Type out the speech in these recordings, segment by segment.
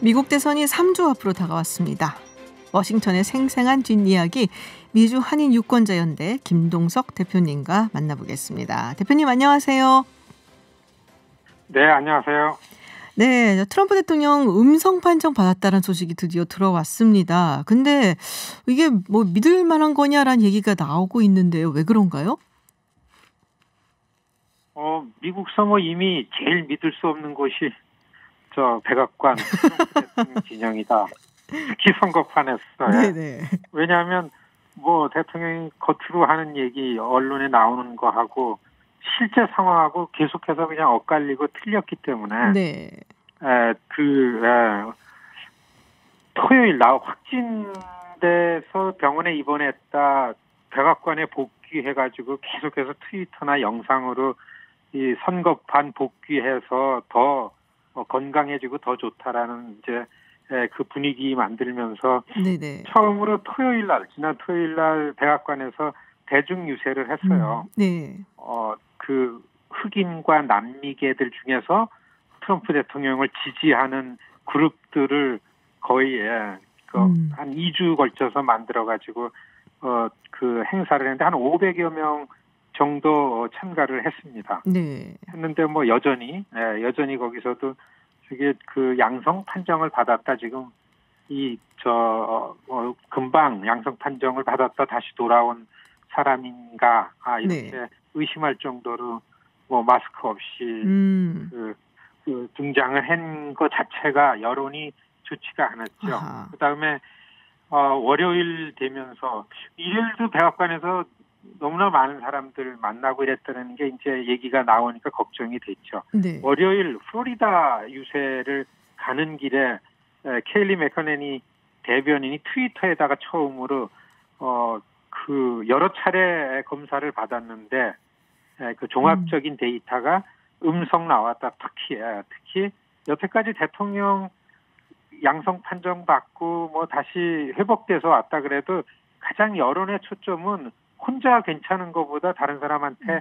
미국 대선이 3주 앞으로 다가왔습니다. 워싱턴의 생생한 뒷이야기 미주 한인 유권자 연대 김동석 대표님과 만나보겠습니다. 대표님 안녕하세요. 네, 안녕하세요. 네, 트럼프 대통령 음성 판정 받았다는 소식이 드디어 들어왔습니다. 근데 이게 뭐 믿을 만한 거냐라는 얘기가 나오고 있는데요. 왜 그런가요? 어, 미국 선거 이미 제일 믿을 수 없는 곳이 저 백악관 대통령 진영이다. 특히 선거판에서 네, 네. 왜냐하면 뭐 대통령이 겉으로 하는 얘기 언론에 나오는 거하고 실제 상황하고 계속해서 그냥 엇갈리고 틀렸기 때문에 네. 에, 그 에, 토요일 날 확진돼서 병원에 입원했다 백악관에 복귀해가지고 계속해서 트위터나 영상으로 이 선거판 복귀해서 더 어, 건강해지고 더 좋다라는 이제 그 분위기 만들면서 네네. 처음으로 토요일 날 지난 토요일 날 백악관에서 대중 유세를 했어요. 음, 네. 어 그 흑인과 남미계들 중에서 트럼프 대통령을 지지하는 그룹들을 거의 예, 그 음. 한 2주 걸쳐서 만들어 가지고 어 그 행사를 했는데 한 500여 명 정도 참가를 했습니다. 네. 했는데 뭐 여전히 예, 여전히 거기서도 그게 그 양성 판정을 받았다 지금 이저 어, 어, 금방 양성 판정을 받았다 다시 돌아온 사람인가 아 이렇게 네. 의심할 정도로 뭐 마스크 없이 음. 그, 그 등장을 한 것 자체가 여론이 좋지가 않았죠. 아하. 그다음에 어, 월요일 되면서 일요일도 백악관에서 너무나 많은 사람들 을 만나고 이랬다는 게 이제 얘기가 나오니까 걱정이 됐죠. 네. 월요일 플로리다 유세를 가는 길에 케일리 맥커넨이 대변인이 트위터에다가 처음으로 어 그 여러 차례 검사를 받았는데 그 종합적인 음. 데이터가 음성 나왔다. 특히 특히 여태까지 대통령 양성 판정 받고 뭐 다시 회복돼서 왔다 그래도 가장 여론의 초점은 혼자 괜찮은 것보다 다른 사람한테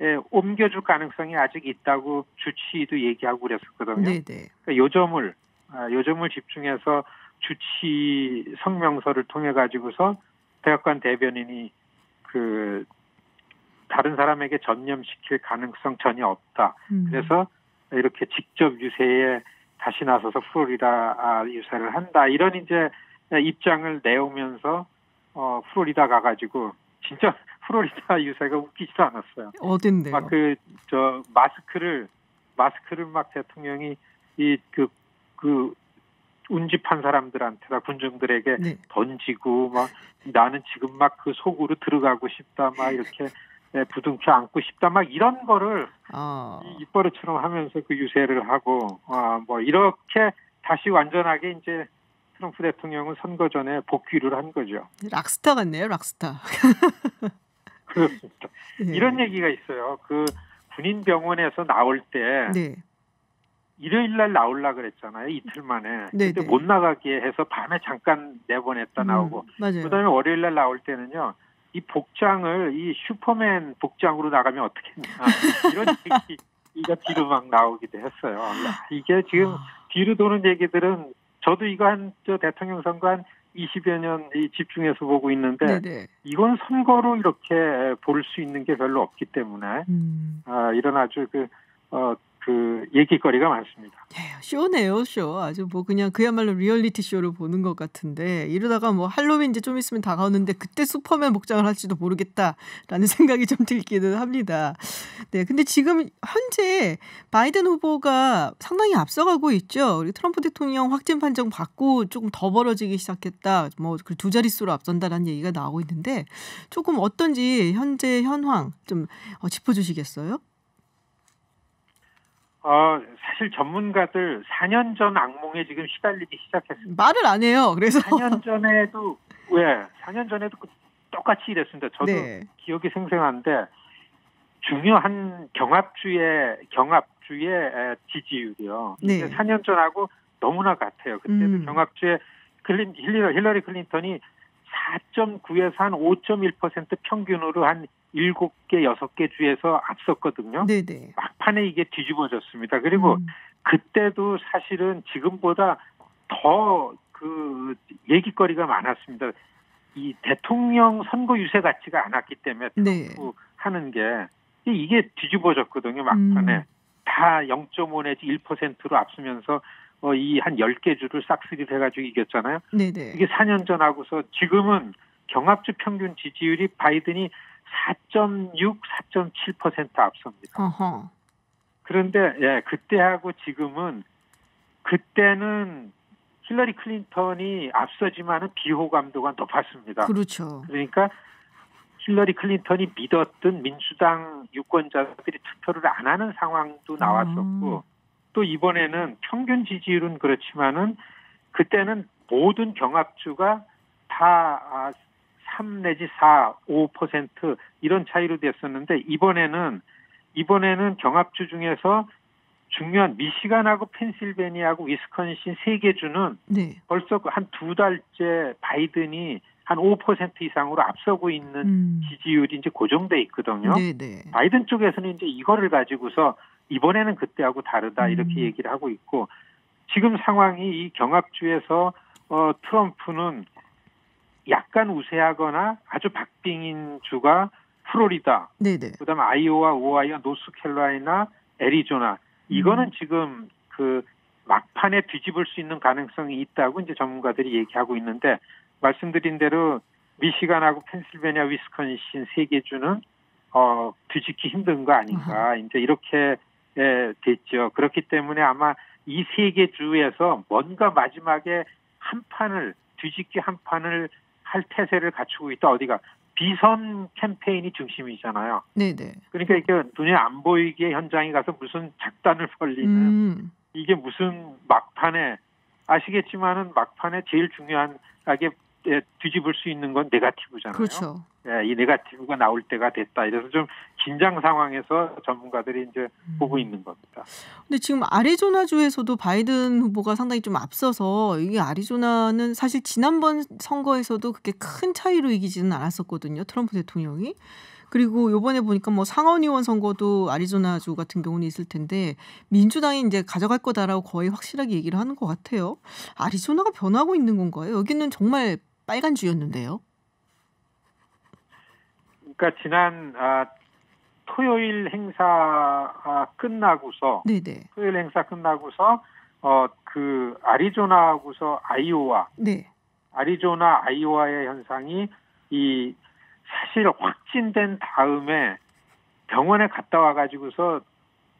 음. 예, 옮겨줄 가능성이 아직 있다고 주치의도 얘기하고 그랬었거든요. 네네. 네. 그러니까 요점을 아, 요점을 집중해서 주치 성명서를 통해 가지고서 대학관 대변인이 그 다른 사람에게 전념시킬 가능성 전혀 없다. 음. 그래서 이렇게 직접 유세에 다시 나서서 플로리다 아, 유세를 한다. 이런 이제 입장을 내오면서 어 플로리다 가가지고 진짜 플로리다 유세가 웃기지도 않았어요. 어딘데요? 막그 저 마스크를 마스크를 막 대통령이 이 그그 그 운집한 사람들한테다 군중들에게 네. 던지고 막 나는 지금 막 그 속으로 들어가고 싶다 막 이렇게 부둥켜 안고 싶다 막 이런 거를 어. 입버릇처럼 하면서 그 유세를 하고 아 뭐 이렇게 다시 완전하게 이제 트럼프 대통령은 선거 전에 복귀를 한 거죠. 락스타 같네요, 락스타. 그렇습니다. 네. 이런 얘기가 있어요. 그 군인 병원에서 나올 때 네. 일요일 날 나올라 그랬잖아요. 이틀 만에. 네, 근데 네. 못 나가게 해서 밤에 잠깐 내보냈다 음, 나오고. 음, 그다음에 월요일 날 나올 때는요. 이 복장을 이 슈퍼맨 복장으로 나가면 어떻겠냐. 이런 얘기가 뒤로 막 나오기도 했어요. 이게 지금 아. 뒤로 도는 얘기들은 저도 이거 한 저 대통령 선거 한 20여 년 집중해서 보고 있는데 네네. 이건 선거로 이렇게 볼 수 있는 게 별로 없기 때문에 음. 아, 이런 아주 그 어, 그 얘기거리가 많습니다. 네, 쇼네요, 쇼. 아주 뭐 그냥 그야말로 리얼리티 쇼를 보는 것 같은데 이러다가 뭐 할로윈 이제 좀 있으면 다가오는데 그때 슈퍼맨 복장을 할지도 모르겠다라는 생각이 좀 들기는 합니다. 네, 근데 지금 현재 바이든 후보가 상당히 앞서가고 있죠. 우리 트럼프 대통령 확진 판정 받고 조금 더 벌어지기 시작했다. 뭐두 자릿수로 앞선다라는 얘기가 나오고 있는데 조금 어떤지 현재 현황 좀 어, 짚어주시겠어요? 어, 사실 전문가들 4년 전 악몽에 지금 시달리기 시작했습니다. 말을 안 해요. 그래서 4년 전에도 왜? 예, 4년 전에도 그 똑같이 이랬습니다. 저도 네. 기억이 생생한데 중요한 경합주의 경합주의 지지율이요. 네. 4년 전하고 너무나 같아요. 그때도 음. 경합주의 클린 힐러리, 힐러리 클린턴이 4.9에서 한 5.1% 평균으로 한 일곱 개 여섯 개 주에서 앞섰거든요. 네네. 막판에 이게 뒤집어졌습니다. 그리고 음. 그때도 사실은 지금보다 더 그 얘기거리가 많았습니다. 이 대통령 선거 유세 같지가 않았기 때문에 네. 하는 게 이게 뒤집어졌거든요. 막판에 음. 다0.5 내지 1%로 앞서면서 어, 이한 10개 주를 싹쓸이 해가지고 이겼잖아요. 네네. 이게 4년 전하고서 지금은 경합주 평균 지지율이 바이든이 4.6, 4.7% 앞섭니다. 그런데 예, 그때하고 지금은 그때는 힐러리 클린턴이 앞서지만은 비호감도가 높았습니다. 그렇죠. 그러니까 힐러리 클린턴이 믿었던 민주당 유권자들이 투표를 안 하는 상황도 음. 나왔었고 음. 또 이번에는 평균 지지율은 그렇지만은 그때는 모든 경합주가 다 아, 3 내지 4, 5% 이런 차이로 됐었는데 이번에는 이번에는 경합주 중에서 중요한 미시간하고 펜실베니아하고 위스콘신 세 개 주는 네. 벌써 그 한두 달째 바이든이 한 5% 이상으로 앞서고 있는 음. 지지율이 이제 고정돼 있거든요. 네네. 네. 바이든 쪽에서는 이제 이거를 가지고서 이번에는 그때하고 다르다 음. 이렇게 얘기를 하고 있고 지금 상황이 이 경합주에서 어 트럼프는 약간 우세하거나 아주 박빙인 주가 플로리다, 네네. 그다음 에 아이오와, 오하이오, 노스캐롤라이나, 애리조나 이거는 음. 지금 그 막판에 뒤집을 수 있는 가능성이 있다고 이제 전문가들이 얘기하고 있는데 말씀드린 대로 미시간하고 펜실베니아, 위스콘신 세 개 주는 어 뒤집기 힘든 거 아닌가 아 이제 이렇게 예, 됐죠. 그렇기 때문에 아마 이 세 개 주에서 뭔가 마지막에 한 판을 뒤집기 한 판을 할 태세를 갖추고 있다. 어디가 비선 캠페인이 중심이잖아요. 네네. 그러니까 이게 눈에 안 보이게 현장에 가서 무슨 작단을 벌리는 음. 이게 무슨 막판에 아시겠지만은 막판에 제일 중요한 그러니까 게 예, 뒤집을 수 있는 건 네가티브잖아요. 그렇죠. 예, 이 네가티브가 나올 때가 됐다. 이래서 좀 긴장 상황에서 전문가들이 이제 음. 보고 있는 겁니다. 근데 지금 아리조나주에서도 바이든 후보가 상당히 좀 앞서서 이게 아리조나는 사실 지난번 선거에서도 그렇게 큰 차이로 이기지는 않았었거든요. 트럼프 대통령이. 그리고 요번에 보니까 뭐 상원의원 선거도 아리조나주 같은 경우는 있을 텐데 민주당이 이제 가져갈 거다라고 거의 확실하게 얘기를 하는 것 같아요. 아리조나가 변하고 있는 건가요? 여기는 정말 빨간 주였는데요. 그러니까 지난 아, 토요일 행사 아, 끝나고서 네네. 토요일 행사 끝나고서 어그 아리조나하고서 아이오와 네. 아리조나 아이오와의 현상이 이 사실 확진된 다음에 병원에 갔다 와 가지고서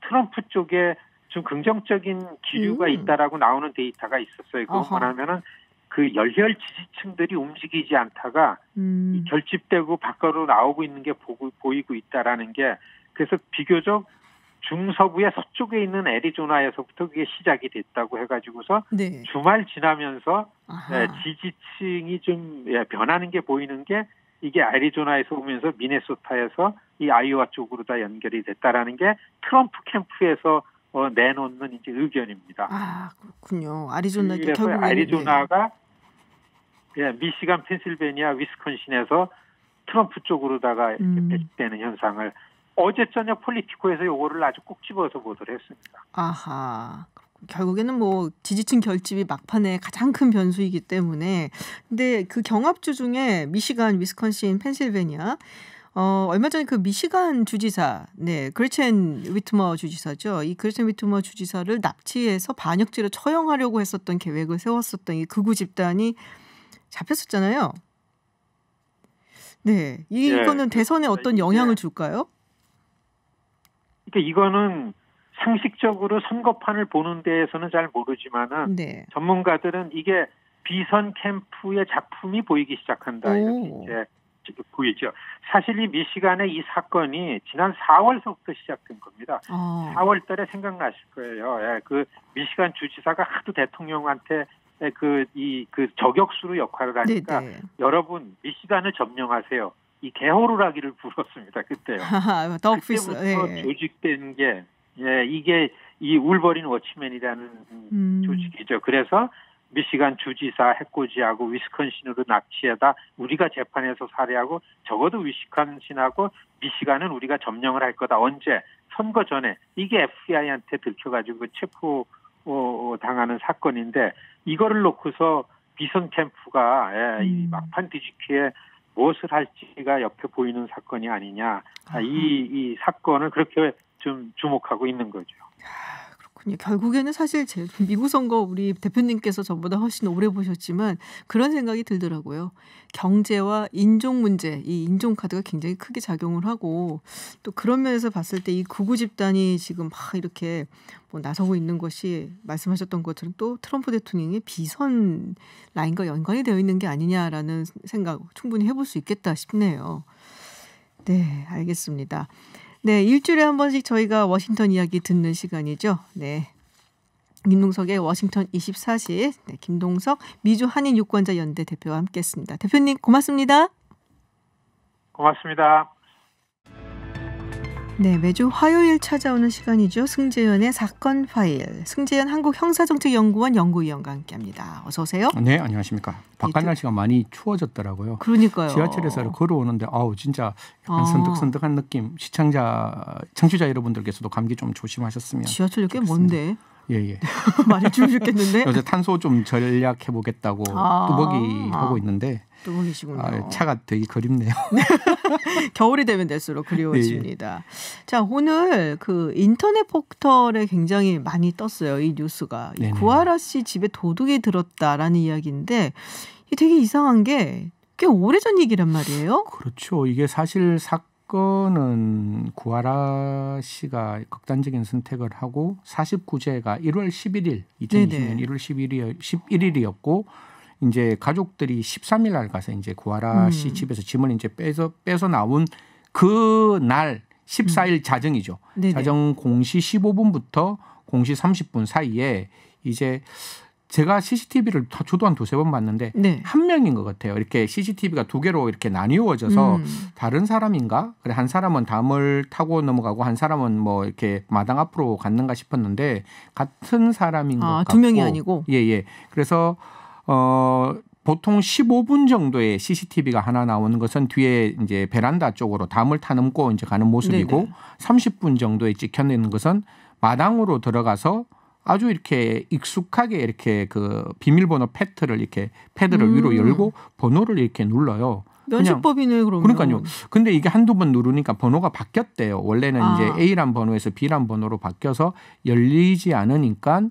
트럼프 쪽에 좀 긍정적인 기류가 음. 있다라고 나오는 데이터가 있었어요. 그거 뭐냐면은 그 열혈 지지층들이 움직이지 않다가 음. 결집되고 밖으로 나오고 있는 게 보고, 보이고 있다라는 게 그래서 비교적 중서부의 서쪽에 있는 애리조나에서부터 그게 시작이 됐다고 해가지고서 네. 주말 지나면서 예, 지지층이 좀 예, 변하는 게 보이는 게 이게 애리조나에서 오면서 미네소타에서 이 아이오와 쪽으로 다 연결이 됐다라는 게 트럼프 캠프에서 어, 내놓는 이제 의견입니다. 아 그렇군요. 아리조나 그래 네. 아리조나가 네. 미시간, 펜실베니아, 위스콘신에서 트럼프 쪽으로다가 음. 배치되는 현상을 어제 저녁 폴리티코에서 요거를 아주 꼭 집어서 보도를 했습니다. 아하. 결국에는 뭐 지지층 결집이 막판에 가장 큰 변수이기 때문에 근데 그 경합주 중에 미시간, 위스콘신, 펜실베니아 어, 얼마 전에 그 미시간 주지사, 네, 그레첸 위트머 주지사죠. 이 그레첸 위트머 주지사를 납치해서 반역죄로 처형하려고 했었던 계획을 세웠었던 이 극우 집단이 잡혔었잖아요. 네, 이, 예, 거는 대선에 어떤 영향을 줄까요? 그러니까 이거는 상식적으로 선거판을 보는 데에서는 잘 모르지만은 네. 전문가들은 이게 비선 캠프의 작품이 보이기 시작한다 오. 이렇게 이제 보이죠. 사실 이 미시간의 이 사건이 지난 4월서부터 시작된 겁니다. 어. 4월달에 생각나실 거예요. 예, 그 미시간 주지사가 하도 대통령한테 예, 그 이 그 저격수로 역할을 네, 하니까 네네. 여러분 미시간을 점령하세요. 이 개호루라기를 불었습니다. 그때요. 그때부터 네. 조직된 게 예, 이게 이 울버린 워치맨이라는 음. 조직이죠. 그래서 미시간 주지사 해코지하고 위스콘신으로 납치하다 우리가 재판에서 살해하고 적어도 위스콘신하고 미시간은 우리가 점령을 할 거다. 언제? 선거 전에. 이게 FBI한테 들켜가지고 체포 어, 어, 당하는 사건인데 이거를 놓고서 비선 캠프가 예, 이 음. 막판 뒤집기에 무엇을 할지가 옆에 보이는 사건이 아니냐. 아, 이, 이 사건을 그렇게 좀 주목하고 있는 거죠. 아니 결국에는 사실 제 미국 선거 우리 대표님께서 저보다 훨씬 오래 보셨지만 그런 생각이 들더라고요. 경제와 인종 문제 이 인종 카드가 굉장히 크게 작용을 하고 또 그런 면에서 봤을 때 이 구구 집단이 지금 막 이렇게 뭐 나서고 있는 것이 말씀하셨던 것처럼 또 트럼프 대통령의 비선 라인과 연관이 되어 있는 게 아니냐라는 생각 충분히 해볼 수 있겠다 싶네요. 네, 알겠습니다. 네, 일주일에 한 번씩 저희가 워싱턴 이야기 듣는 시간이죠. 네. 김동석의 워싱턴 24시, 네, 김동석 미주 한인 유권자 연대 대표와 함께했습니다. 대표님 고맙습니다. 고맙습니다. 네, 매주 화요일 찾아오는 시간이죠. 승재현의 사건 파일. 승재현 한국 형사정책연구원 연구위원과 함께합니다. 어서 오세요. 네, 안녕하십니까. 바깥 예, 날씨가 많이 추워졌더라고요. 그러니까요. 지하철에서 걸어오는데 아우 진짜 약간 아. 선득선득한 느낌. 시청자, 청취자 여러분들께서도 감기 좀 조심하셨으면. 지하철이 꽤 먼데. 예예. 예. 많이 줄셨겠는데 요새 탄소 좀 절약해 보겠다고 아~ 뚜벅이 하고 있는데 또 계시군요. 아, 차가 되게 그립네요. 겨울이 되면 될수록 그리워집니다. 네. 자, 오늘 그 인터넷 포털에 굉장히 많이 떴어요. 이 뉴스가. 이 구하라 씨 집에 도둑이 들었다라는 이야기인데 되게 이상한 게 꽤 오래전 얘기란 말이에요. 그렇죠. 이게 사실 사건은 구하라 씨가 극단적인 선택을 하고 49제가 1월 11일 2020년 네네. 1월 11일이었고 이제 가족들이 13일 날 가서 이제 구하라 음. 씨 집에서 짐을 이제 빼서 빼서 나온 그날 14일 음. 자정이죠. 네네. 자정 공시 15분부터 공시 30분 사이에 이제 제가 CCTV를 저도 한 두세 번 봤는데 네. 한 명인 것 같아요. 이렇게 CCTV가 두 개로 이렇게 나뉘어져서 음. 다른 사람인가? 그래 한 사람은 담을 타고 넘어가고 한 사람은 뭐 이렇게 마당 앞으로 갔는가 싶었는데 같은 사람인 아, 것 같고 두 명이 아니고 예예. 예. 그래서 어, 보통 15분 정도의 CCTV가 하나 나오는 것은 뒤에 이제 베란다 쪽으로 담을 타넘고 이제 가는 모습이고 네네. 30분 정도에 찍혀내는 것은 마당으로 들어가서 아주 이렇게 익숙하게 이렇게 그 비밀번호 패트를 이렇게 패드를 음. 위로 열고 번호를 이렇게 눌러요. 면식법이네 그러면. 그러니까요. 근데 이게 한두 번 누르니까 번호가 바뀌었대요. 원래는 아. 이제 A란 번호에서 B란 번호로 바뀌어서 열리지 않으니까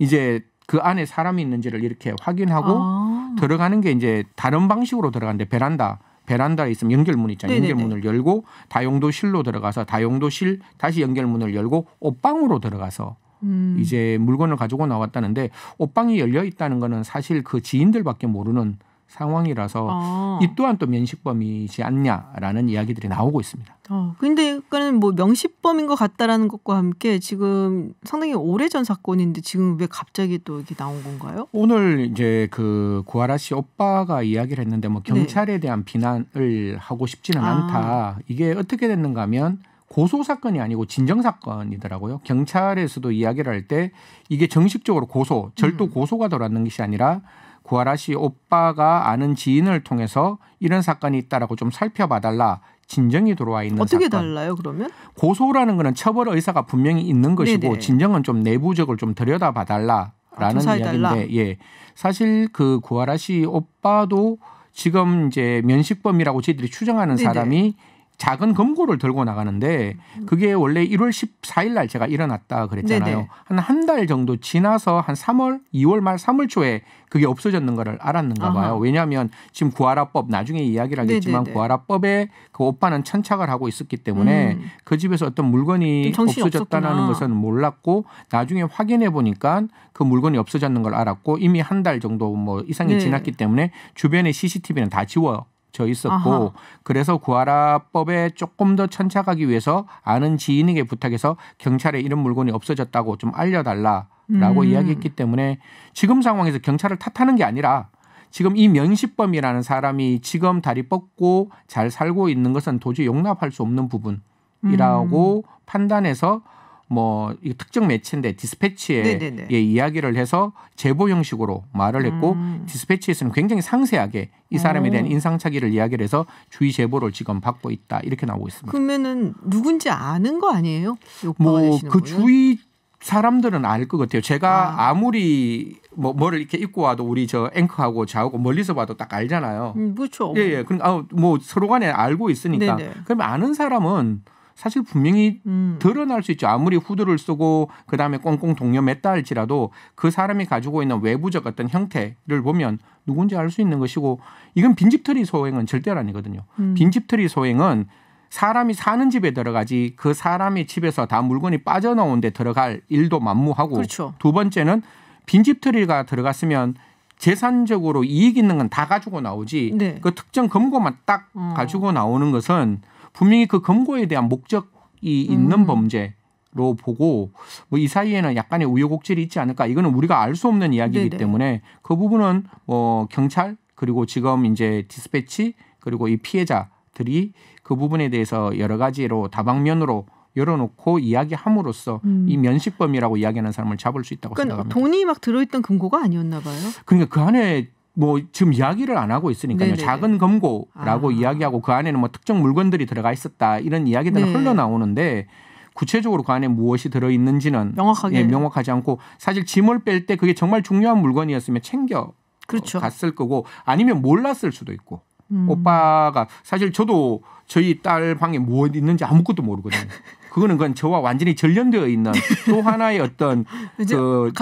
이제 그 안에 사람이 있는지를 이렇게 확인하고 아. 들어가는 게 이제 다른 방식으로 들어가는데 베란다 베란다에 있으면 연결문 있잖아요. 네네네. 연결문을 열고 다용도실로 들어가서 다용도실 다시 연결문을 열고 옷방으로 들어가서 음. 이제 물건을 가지고 나왔다는데 옷방이 열려 있다는 거는 사실 그 지인들밖에 모르는 상황이라서 아. 이 또한 또 면식범이지 않냐라는 이야기들이 나오고 있습니다. 어, 근데 그러는뭐명식범인것 같다라는 것과 함께 지금 상당히 오래전 사건인데 지금 왜 갑자기 또 이렇게 나온 건가요? 오늘 이제 그 구하라 씨 오빠가 이야기를 했는데 뭐 네. 경찰에 네. 대한 비난을 하고 싶지는 아. 않다. 이게 어떻게 됐는가 하면 고소 사건이 아니고 진정 사건이더라고요. 경찰에서도 이야기를 할 때 이게 정식적으로 고소, 절도 음. 고소가 돌았는 것이 아니라 구하라 씨 오빠가 아는 지인을 통해서 이런 사건이 있다라고 좀 살펴봐달라 진정이 들어와 있는 어떻게 사건. 달라요 그러면? 고소라는 거는 처벌 의사가 분명히 있는 것이고 네네. 진정은 좀 내부적을 좀 들여다봐달라. 라는 아, 이야기인데, 예. 사실 그 구하라 씨 오빠도 지금 이제 면식범이라고 저희들이 추정하는 네네. 사람이 작은 검고를 들고 나가는데 음. 그게 원래 1월 14일 날 제가 일어났다 그랬잖아요. 한 한 달 정도 지나서 한 3월, 2월 말 3월 초에 그게 없어졌는 거를 알았는가 봐요. 아하. 왜냐하면 지금 구하라법 나중에 이야기를 하겠지만 구하라법에 그 오빠는 천착을 하고 있었기 때문에 음. 그 집에서 어떤 물건이 없어졌다는 것은 몰랐고 나중에 확인해 보니까 그 물건이 없어졌는 걸 알았고 이미 한 달 정도 뭐 이상이 네. 지났기 때문에 주변의 CCTV는 다 지워요. 져 있었고 아하. 그래서 구하라법에 조금 더 천착하기 위해서 아는 지인에게 부탁해서 경찰에 이런 물건이 없어졌다고 좀 알려달라라고 음. 이야기했기 때문에 지금 상황에서 경찰을 탓하는 게 아니라 지금 이명시범이라는 사람이 지금 다리 뻗고 잘 살고 있는 것은 도저히 용납할 수 없는 부분이라고 음. 판단해서 뭐 특정 매체인데 디스패치에 예, 이야기를 해서 제보 형식으로 말을 했고 음. 디스패치에서는 굉장히 상세하게 이 사람에 대한 인상착의를 이야기를 해서 주의 제보를 지금 받고 있다 이렇게 나오고 있습니다. 그러면은 누군지 아는 거 아니에요? 뭐 그 주의 사람들은 알 것 같아요. 제가 아. 무리뭐 뭐를 이렇게 입고 와도 우리 저 앵커하고 저하고 멀리서 봐도 딱 알잖아요. 음, 그렇죠. 예, 예. 그러니까 아, 뭐 서로 간에 알고 있으니까. 네네. 그럼 아는 사람은 사실 분명히 음. 드러날 수 있죠. 아무리 후드를 쓰고 그다음에 꽁꽁 동념했다 할지라도 그 사람이 가지고 있는 외부적 어떤 형태를 보면 누군지 알 수 있는 것이고 이건 빈집털이 소행은 절대 아니거든요. 음. 빈집털이 소행은 사람이 사는 집에 들어가지 그 사람이 집에서 다 물건이 빠져나온 데 들어갈 일도 만무하고 그렇죠. 두 번째는 빈집털이가 들어갔으면 재산적으로 이익 있는 건 다 가지고 나오지 네. 그 특정 금고만 딱 음. 가지고 나오는 것은 분명히 그 금고에 대한 목적이 있는 음. 범죄로 보고 뭐 이 사이에는 약간의 우여곡절이 있지 않을까 이거는 우리가 알 수 없는 이야기이기 네네. 때문에 그 부분은 뭐 경찰 그리고 지금 이제 디스패치 그리고 이 피해자들이 그 부분에 대해서 여러 가지로 다방면으로 열어놓고 이야기함으로써 음. 이 면식범이라고 이야기하는 사람을 잡을 수 있다고 그러니까 생각합니다. 돈이 막 들어있던 금고가 아니었나 봐요. 그러니까 그 안에 뭐 지금 이야기를 안 하고 있으니까요. 네네. 작은 검고라고 아. 이야기하고 그 안에는 뭐 특정 물건들이 들어가 있었다 이런 이야기들은 네. 흘러나오는데 구체적으로 그 안에 무엇이 들어 있는지는 명확하게 예, 명확하지 않고 사실 짐을 뺄 때 그게 정말 중요한 물건이었으면 챙겨 그렇죠. 갔을 거고 아니면 몰랐을 수도 있고 음. 오빠가 사실 저도 저희 딸 방에 뭐 있는지 아무것도 모르거든요. 그거는 그건 저와 완전히 전련되어 있는 또 하나의 어떤 그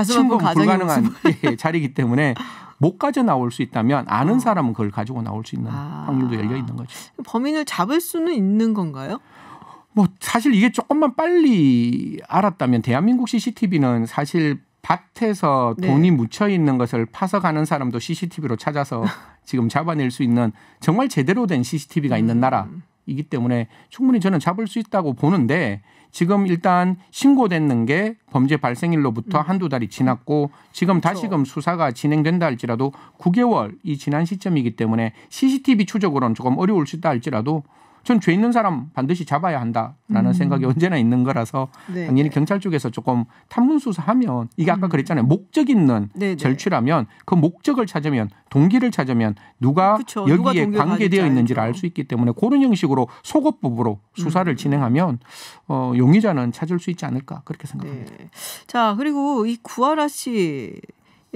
침범 불가능한 예, 자리이기 때문에 못 가져 나올 수 있다면 아는 어. 사람은 그걸 가지고 나올 수 있는 아. 확률도 열려 있는 거죠. 범인을 잡을 수는 있는 건가요? 뭐 사실 이게 조금만 빨리 알았다면 대한민국 CCTV는 사실 밭에서 네. 돈이 네. 묻혀 있는 것을 파서가는 사람도 CCTV로 찾아서 지금 잡아낼 수 있는 정말 제대로 된 CCTV가 있는 나라. 음. 이기 때문에 충분히 저는 잡을 수 있다고 보는데 지금 일단 신고됐는 게 범죄 발생일로부터 음. 한두 달이 지났고 지금 그렇죠. 다시금 수사가 진행된다 할지라도 9개월이 지난 시점이기 때문에 CCTV 추적으로는 조금 어려울 수 있다 할지라도 전죄 있는 사람 반드시 잡아야 한다라는 음. 생각이 언제나 있는 거라서 네. 당연히 경찰 쪽에서 조금 탐문 수사하면 이게 아까 음. 그랬잖아요 목적 있는 네, 네 절취라면 그 목적을 찾으면 동기를 찾으면 누가 그쵸. 여기에 누가 관계되어 있는지를 알 수 있기 때문에 그런 형식으로 소급법으로 수사를 음. 진행하면 어, 용의자는 찾을 수 있지 않을까 그렇게 생각합니다. 네. 자 그리고 이 구하라 씨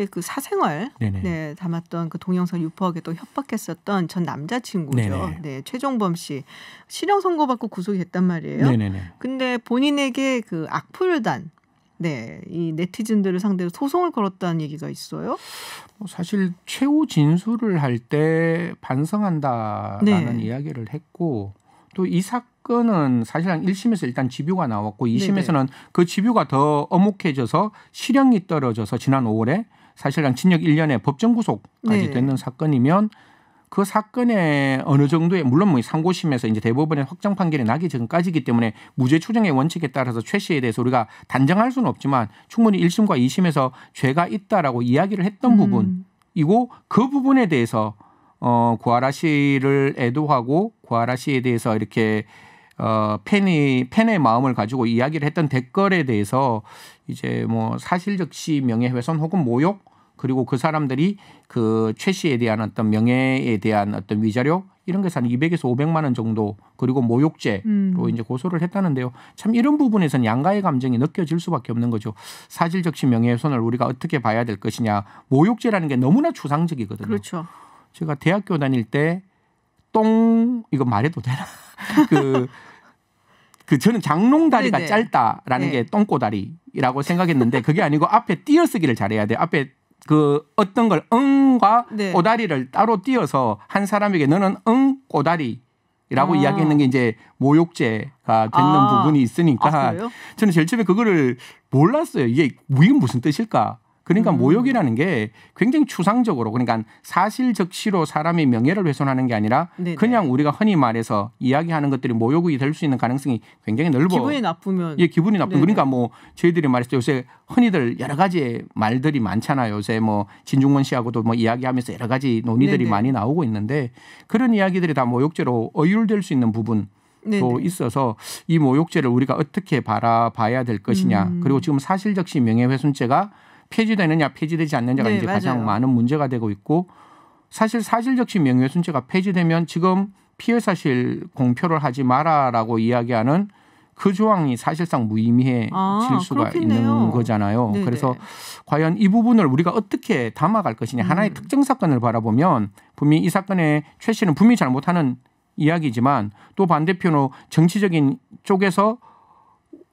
예, 그 사생활 네네. 네, 담았던 그 동영상 유포하게 또 협박했었던 전 남자친구죠. 네네. 네, 최종범 씨 실형 선고받고 구속이 됐단 말이에요. 네네네. 근데 본인에게 그 악플 단 네, 이 네티즌들을 상대로 소송을 걸었다는 얘기가 있어요. 뭐 사실 최후 진술을 할 때 반성한다라는 네. 이야기를 했고 또 이 사건은 사실상 1심에서 일단 집유가 나왔고 2심에서는 네네. 그 집유가 더 어묵해져서 실형이 떨어져서 지난 5월에 사실상 징역 1년에 법정 구속까지 네. 되는 사건이면 그 사건에 어느 정도의 물론 뭐 상고심에서 이제 대법원의 확정 판결이 나기 전까지기 때문에 무죄 추정의 원칙에 따라서 최 씨에 대해서 우리가 단정할 수는 없지만 충분히 1심과 2심에서 죄가 있다라고 이야기를 했던 음. 부분이고 그 부분에 대해서 어 구하라 씨를 애도하고 구하라 씨에 대해서 이렇게 어, 팬이 팬의 마음을 가지고 이야기를 했던 댓글에 대해서 이제 뭐 사실적시 명예훼손 혹은 모욕 그리고 그 사람들이 그최 씨에 대한 어떤 명예에 대한 어떤 위자료 이런 게 한 200에서 500만 원 정도 그리고 모욕죄로 음. 이제 고소를 했다는데요. 참 이런 부분에서는 양가의 감정이 느껴질 수밖에 없는 거죠. 사실적시 명예훼손을 우리가 어떻게 봐야 될 것이냐. 모욕죄라는 게 너무나 추상적이거든요. 그렇죠. 제가 대학교 다닐 때 똥 이거 말해도 되나? 그그 저는 장롱다리가 네네. 짧다라는 네. 게 똥꼬다리라고 생각했는데 그게 아니고 앞에 띄어쓰기를 잘해야 돼. 앞에 그 어떤 걸 응과 네. 꼬다리를 따로 띄어서 한 사람에게 너는 응 꼬다리 라고 아. 이야기했는 게 이제 모욕죄가 되는 아. 부분이 있으니까 아, 저는 제일 처음에 그거를 몰랐어요. 이게 이게 무슨 뜻일까? 그러니까 음. 모욕이라는 게 굉장히 추상적으로 그러니까 사실적시로 사람의 명예를 훼손하는 게 아니라 네네. 그냥 우리가 흔히 말해서 이야기하는 것들이 모욕이 될 수 있는 가능성이 굉장히 넓어. 기분이 나쁘면. 예, 기분이 나쁘. 네 그러니까 뭐 저희들이 말해서 요새 흔히들 여러 가지 말들이 많잖아요. 요새 뭐 진중권 씨하고도 뭐 이야기하면서 여러 가지 논의들이 네네. 많이 나오고 있는데 그런 이야기들이 다 모욕죄로 어율될 수 있는 부분. 또 있어서 이 모욕죄를 우리가 어떻게 바라봐야 될 것이냐 음. 그리고 지금 사실적시 명예훼손죄가 폐지되느냐 폐지되지 않느냐가 네, 이제 맞아요. 가장 많은 문제가 되고 있고 사실 사실적시 명예훼손죄가 폐지되면 지금 피해 사실 공표를 하지 마라라고 이야기하는 그 조항이 사실상 무의미해질 아, 수가 그렇겠네요. 있는 거잖아요. 네네. 그래서 과연 이 부분을 우리가 어떻게 담아갈 것이냐 음. 하나의 특정 사건을 바라보면 분명히 이사건에최 씨는 분명히 잘못하는 이야기지만 또 반대편으로 정치적인 쪽에서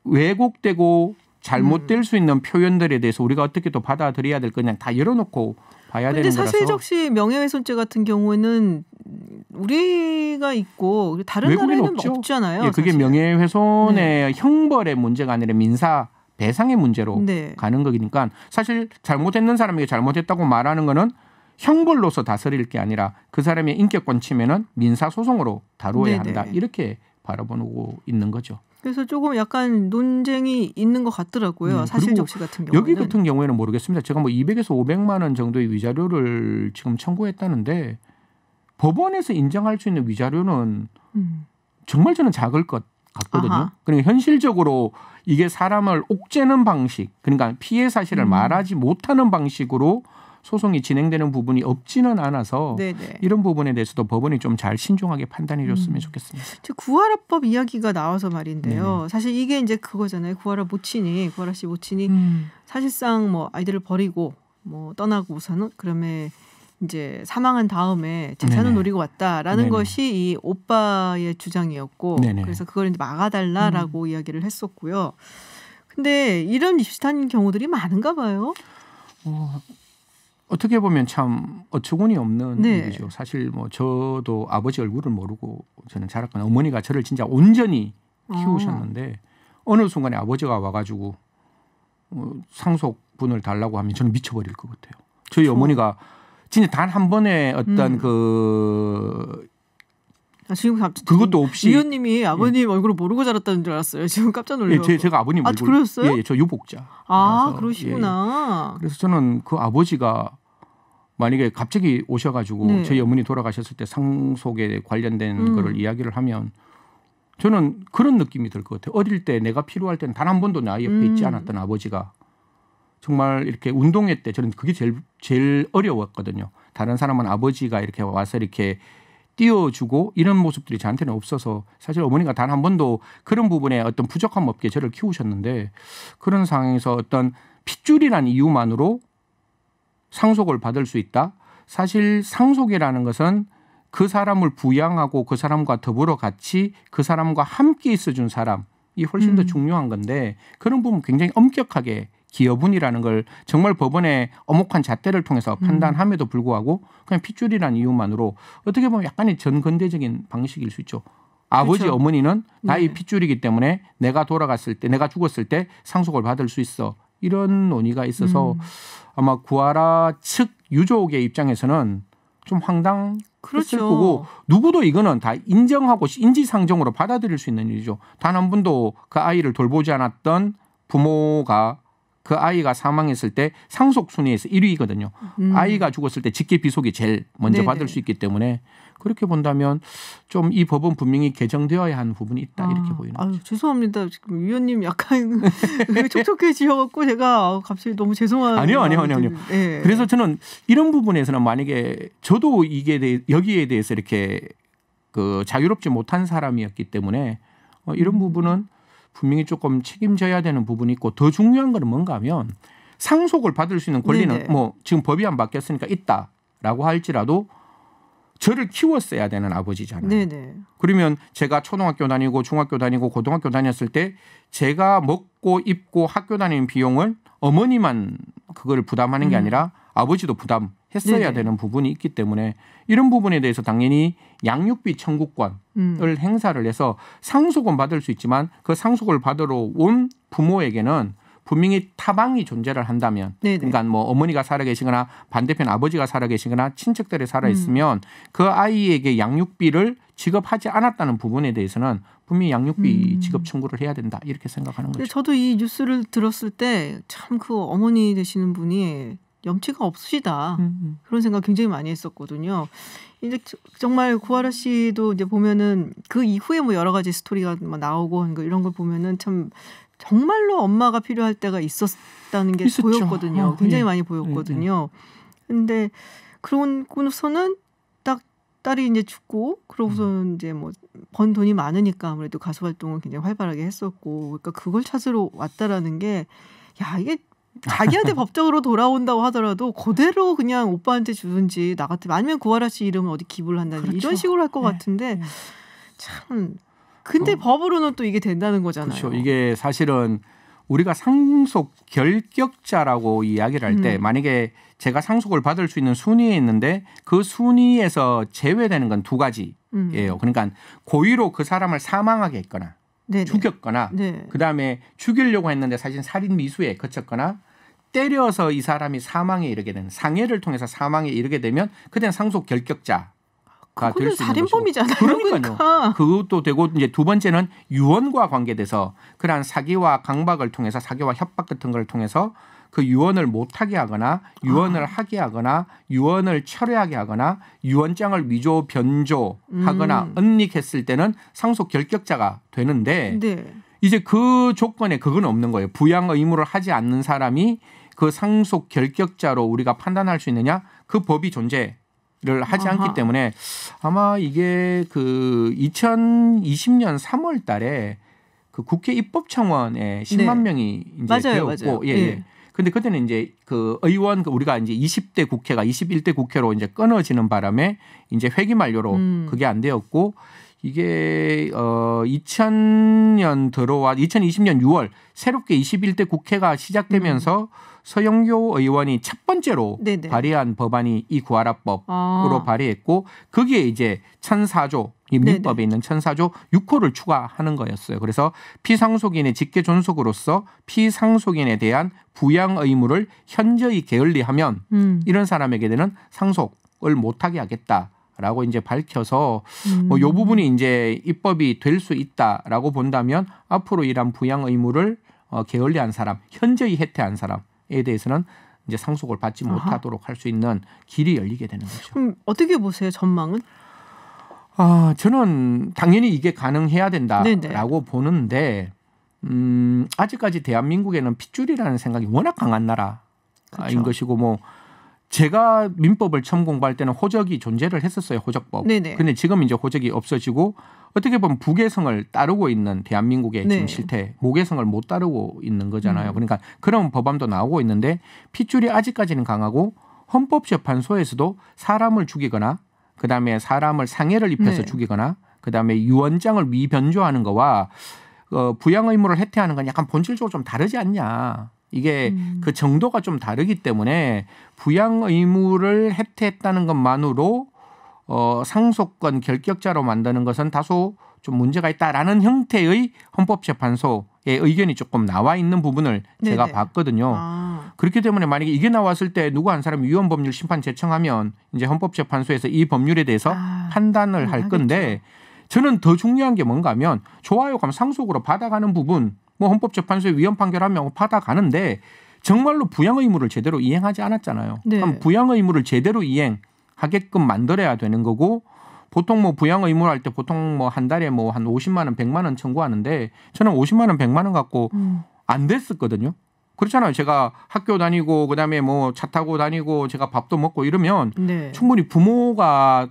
왜곡되고 잘못될 음. 수 있는 표현들에 대해서 우리가 어떻게 또 받아들여야 될 거냐 다 열어놓고 봐야 되는 거라서. 근데 사실적시 명예훼손죄 같은 경우에는 우리가 있고 다른 나라에는 없죠. 없잖아요 예, 그게 명예훼손의 네. 형벌의 문제가 아니라 민사 배상의 문제로 네. 가는 거니까 사실 잘못했는 사람에게 잘못했다고 말하는 거는 형벌로서 다스릴 게 아니라 그 사람의 인격권 침해는 민사 소송으로 다루어야 네네. 네. 한다 이렇게 바라보고 있는 거죠. 그래서 조금 약간 논쟁이 있는 것 같더라고요. 음, 사실 적시 같은 경우 는 여기 같은 경우에는 모르겠습니다. 제가 뭐 200에서 500만 원 정도의 위자료를 지금 청구했다는데 법원에서 인정할 수 있는 위자료는 음. 정말 저는 작을 것 같거든요. 아하. 그러니까 현실적으로 이게 사람을 옥죄는 방식, 그러니까 피해 사실을 음. 말하지 못하는 방식으로 소송이 진행되는 부분이 없지는 않아서 네네. 이런 부분에 대해서도 법원이 좀 잘 신중하게 판단해 줬으면 음. 좋겠습니다. 구하라법 이야기가 나와서 말인데요. 네네. 사실 이게 이제 그거잖아요. 구하라 모친이 구하라 씨 모친이 음. 사실상 뭐 아이들을 버리고 뭐 떠나고 우선은 그러면 이제 사망한 다음에 재산을 네네. 노리고 왔다라는 네네. 것이 이 오빠의 주장이었고 네네. 그래서 그걸 이제 막아달라라고 음. 이야기를 했었고요. 근데 이런 비슷한 경우들이 많은가 봐요. 어, 어떻게 보면 참 어처구니 없는 네. 일이죠. 사실 뭐 저도 아버지 얼굴을 모르고 저는 자랐거나 어머니가 저를 진짜 온전히 아. 키우셨는데 아. 어느 순간에 아버지가 와가지고 어, 상속분을 달라고 하면 저는 미쳐버릴 것 같아요. 저희 그 어머니가 진짜 단 한번에 어떤 음. 그 아, 지금 갑자기 그것도 없이 이현님이 아버님 예. 얼굴을 모르고 자랐다는 줄 알았어요. 지금 깜짝 놀래요. 예, 제, 가 아버님 아, 얼굴 그랬어요? 예, 예, 저 유복자. 아 그러시구나. 예, 예, 그래서 저는 그 아버지가 만약에 갑자기 오셔가지고 네. 저희 어머니 돌아가셨을 때 상속에 관련된 음. 거를 이야기를 하면 저는 그런 느낌이 들 것 같아요. 어릴 때 내가 필요할 때는 단 한 번도 나 옆에 음. 있지 않았던 아버지가 정말 이렇게 운동회 때 저는 그게 제일 제일 어려웠거든요. 다른 사람은 아버지가 이렇게 와서 이렇게 띄워주고 이런 모습들이 저한테는 없어서 사실 어머니가 단 한 번도 그런 부분에 어떤 부족함 없게 저를 키우셨는데 그런 상황에서 어떤 핏줄이란 이유만으로 상속을 받을 수 있다. 사실 상속이라는 것은 그 사람을 부양하고 그 사람과 더불어 같이 그 사람과 함께 있어준 사람이 훨씬 음. 더 중요한 건데 그런 부분 굉장히 엄격하게 기여분이라는 걸 정말 법원의 어목한 잣대를 통해서 음. 판단함에도 불구하고 그냥 핏줄이라는 이유만으로 어떻게 보면 약간의 전근대적인 방식일 수 있죠. 아버지 그렇 어머니는 나의 네. 핏줄이기 때문에 내가 돌아갔을 때 내가 죽었을 때 상속을 받을 수 있어 이런 논의가 있어서 음. 아마 구하라 측 유족의 입장에서는 좀 황당했을 그렇죠. 거고 누구도 이거는 다 인정하고 인지상정으로 받아들일 수 있는 일이죠. 단 한 분도 그 아이를 돌보지 않았던 부모가 그 아이가 사망했을 때 상속 순위에서 1위거든요. 음. 아이가 죽었을 때 직계 비속이 제일 먼저 네네. 받을 수 있기 때문에 그렇게 본다면 좀 이 법은 분명히 개정되어야 하는 부분이 있다 아, 이렇게 보이는 아유, 거죠. 죄송합니다. 지금 위원님 약간 촉촉해지셔갖고 제가 갑자기 너무 죄송한 아니요 아니요 아니요 아니요. 네. 그래서 저는 이런 부분에서는 만약에 저도 이게 대, 여기에 대해서 이렇게 그 자유롭지 못한 사람이었기 때문에 어, 이런 음. 부분은 분명히 조금 책임져야 되는 부분이 있고 더 중요한 건 뭔가 하면 상속을 받을 수 있는 권리는 네네. 뭐 지금 법이 안 바뀌었으니까 있다라고 할지라도 저를 키웠어야 되는 아버지잖아요. 네네. 그러면 제가 초등학교 다니고 중학교 다니고 고등학교 다녔을 때 제가 먹고 입고 학교 다니는 비용을 어머니만 그걸 부담하는 게 음. 아니라 아버지도 부담 했어야 네네. 되는 부분이 있기 때문에 이런 부분에 대해서 당연히 양육비 청구권을 음. 행사를 해서 상속은 받을 수 있지만 그 상속을 받으러 온 부모에게는 분명히 타방이 존재를 한다면 네네. 그러니까 뭐 어머니가 살아계시거나 반대편 아버지가 살아계시거나 친척들이 살아있으면 음. 그 아이에게 양육비를 지급하지 않았다는 부분에 대해서는 분명히 양육비 음. 지급 청구를 해야 된다 이렇게 생각하는 거죠. 저도 이 뉴스를 들었을 때 참 그 어머니 되시는 분이 염치가 없으시다 음, 음. 그런 생각 굉장히 많이 했었거든요. 이제 정말 구하라 씨도 이제 보면은 그 이후에 뭐 여러 가지 스토리가 막 뭐 나오고 이런 걸 보면은 참 정말로 엄마가 필요할 때가 있었다는 게 있었죠. 보였거든요. 어, 굉장히 예. 많이 보였거든요. 예, 예. 근데 그런고서는 딱 딸이 이제 죽고 그러고서 음. 이제 뭐 번 돈이 많으니까 아무래도 가수 활동을 굉장히 활발하게 했었고 그러니까 그걸 찾으러 왔다라는 게 야, 이게 자기한테 법적으로 돌아온다고 하더라도 그대로 그냥 오빠한테 주든지 나 같으면 아니면 구하라 씨 이름을 어디 기부를 한다든지 그렇죠. 이런 식으로 할것 네. 같은데 네. 참 근데 어. 법으로는 또 이게 된다는 거잖아요. 그렇죠. 이게 사실은 우리가 상속 결격자라고 이야기를 할때 음. 만약에 제가 상속을 받을 수 있는 순위에 있는데 그 순위에서 제외되는 건 두 가지예요. 음. 그러니까 고의로 그 사람을 사망하게 했거나 네네. 죽였거나 네. 그다음에 죽이려고 했는데 사실 살인 미수에 그쳤거나 때려서 이 사람이 사망에 이르게 되는 상해를 통해서 사망에 이르게 되면 그냥 상속 결격자 가 될 수 있인범이 그러니까요. 그러니까. 그것도 되고 이제 두 번째는 유언과 관계돼서 그러한 사기와 강박을 통해서 사기와 협박 같은 걸 통해서 그 유언을 못하게 하거나 유언을 아. 하게 하거나 유언을 철회하게 하거나 유언장을 위조 변조하거나 음. 은닉했을 때는 상속 결격자가 되는데 네. 이제 그 조건에 그건 없는 거예요. 부양 의무를 하지 않는 사람이 그 상속 결격자로 우리가 판단할 수 있느냐? 그 법이 존재를 하지 아하. 않기 때문에 아마 이게 그 2020년 3월 달에 그 국회 입법 청원에 10만 네. 명이 이제 맞아요, 되었고 맞아요. 예, 예. 예. 근데 그때는 이제 그 의원 그 우리가 이제 20대 국회가 21대 국회로 이제 끊어지는 바람에 이제 회기 만료로 음. 그게 안 되었고 이게 어 2000년 들어와 2020년 6월 새롭게 21대 국회가 시작되면서 음. 서영교 의원이 첫 번째로 네네. 발의한 법안이 이 구하라법으로 아. 발의했고 거기에 이제 천사조 이 민법에 있는 천사조 6호를 추가하는 거였어요. 그래서 피상속인의 직계 존속으로서 피상속인에 대한 부양 의무를 현저히 게을리하면 음. 이런 사람에게 되는 상속을 못하게 하겠다. 라고 이제 밝혀서 뭐 음. 뭐요 부분이 이제 입법이 될 수 있다라고 본다면 앞으로 이러한 부양 의무를 어, 게을리한 사람, 현저히 해태한 사람 것에 대해서는 이제 상속을 받지 아하. 못하도록 할 수 있는 길이 열리게 되는 거죠. 그럼 어떻게 보세요 전망은? 아 저는 당연히 이게 가능해야 된다라고 네네. 보는데 음, 아직까지 대한민국에는 핏줄이라는 생각이 워낙 강한 나라인 그렇죠. 것이고 뭐 제가 민법을 처음 공부할 때는 호적이 존재를 했었어요 호적법. 네네. 근데 지금 이제 호적이 없어지고 어떻게 보면 북개성을 따르고 있는 대한민국의 네. 지금 실태, 모계성을못 따르고 있는 거잖아요. 음. 그러니까 그런 법안도 나오고 있는데 핏줄이 아직까지는 강하고 헌법재판소에서도 사람을 죽이거나 그다음에 사람을 상해를 입혀서 네. 죽이거나 그다음에 유언장을 위변조하는 거와 어, 부양 의무를 해태하는 건 약간 본질적으로 좀 다르지 않냐. 이게 음. 그 정도가 좀 다르기 때문에 부양 의무를 해태했다는 것만으로 어, 상속권 결격자로 만드는 것은 다소 좀 문제가 있다라는 형태의 헌법재판소의 의견이 조금 나와 있는 부분을 네네. 제가 봤거든요. 아. 그렇기 때문에 만약에 이게 나왔을 때 누구 한 사람이 위헌법률 심판 제청하면 이제 헌법재판소에서 이 법률에 대해서 아. 판단을 음, 할 하겠죠. 건데 저는 더 중요한 게 뭔가 하면 좋아요 그럼 상속으로 받아가는 부분 뭐 헌법재판소에 위헌 판결하면 받아가는데 정말로 부양 의무를 제대로 이행하지 않았잖아요. 네. 그럼 부양 의무를 제대로 이행 하게끔 만들어야 되는 거고 보통 뭐 부양 의무를 할 때 보통 뭐 한 달에 뭐 한 50만 원, 100만 원 청구하는데 저는 50만 원, 100만 원 갖고 음. 안 됐었거든요. 그렇잖아요. 제가 학교 다니고 그다음에 뭐 차 타고 다니고 제가 밥도 먹고 이러면 네. 충분히 부모가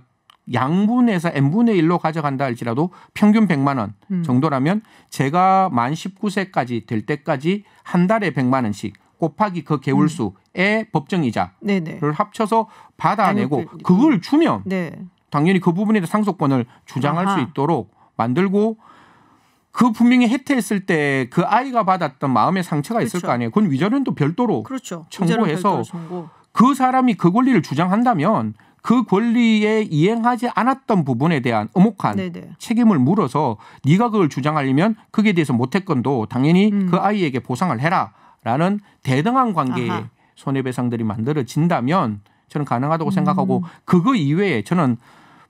양분에서 n분의 1로 가져간다 할지라도 평균 100만 원 음. 정도라면 제가 만 19세까지 될 때까지 한 달에 100만 원씩 곱하기 그 개월수 음. 의 법정이자를 합쳐서 받아내고 그, 그, 그걸 그, 주면 네. 당연히 그 부분에 대해 상속권을 주장할 아하. 수 있도록 만들고 그 분명히 해태했을 때 그 아이가 받았던 마음의 상처가 그렇죠. 있을 거 아니에요. 그건 위자료는 또 별도로 그렇죠. 청구해서 별도로 그 사람이 그 권리를 주장한다면 그 권리에 이행하지 않았던 부분에 대한 엄혹한 네네. 책임을 물어서 네가 그걸 주장하려면 그에 대해서 못했건도 당연히 음. 그 아이에게 보상을 해라라는 대등한 관계에 아하. 손해배상들이 만들어진다면 저는 가능하다고 음. 생각하고 그거 이외에 저는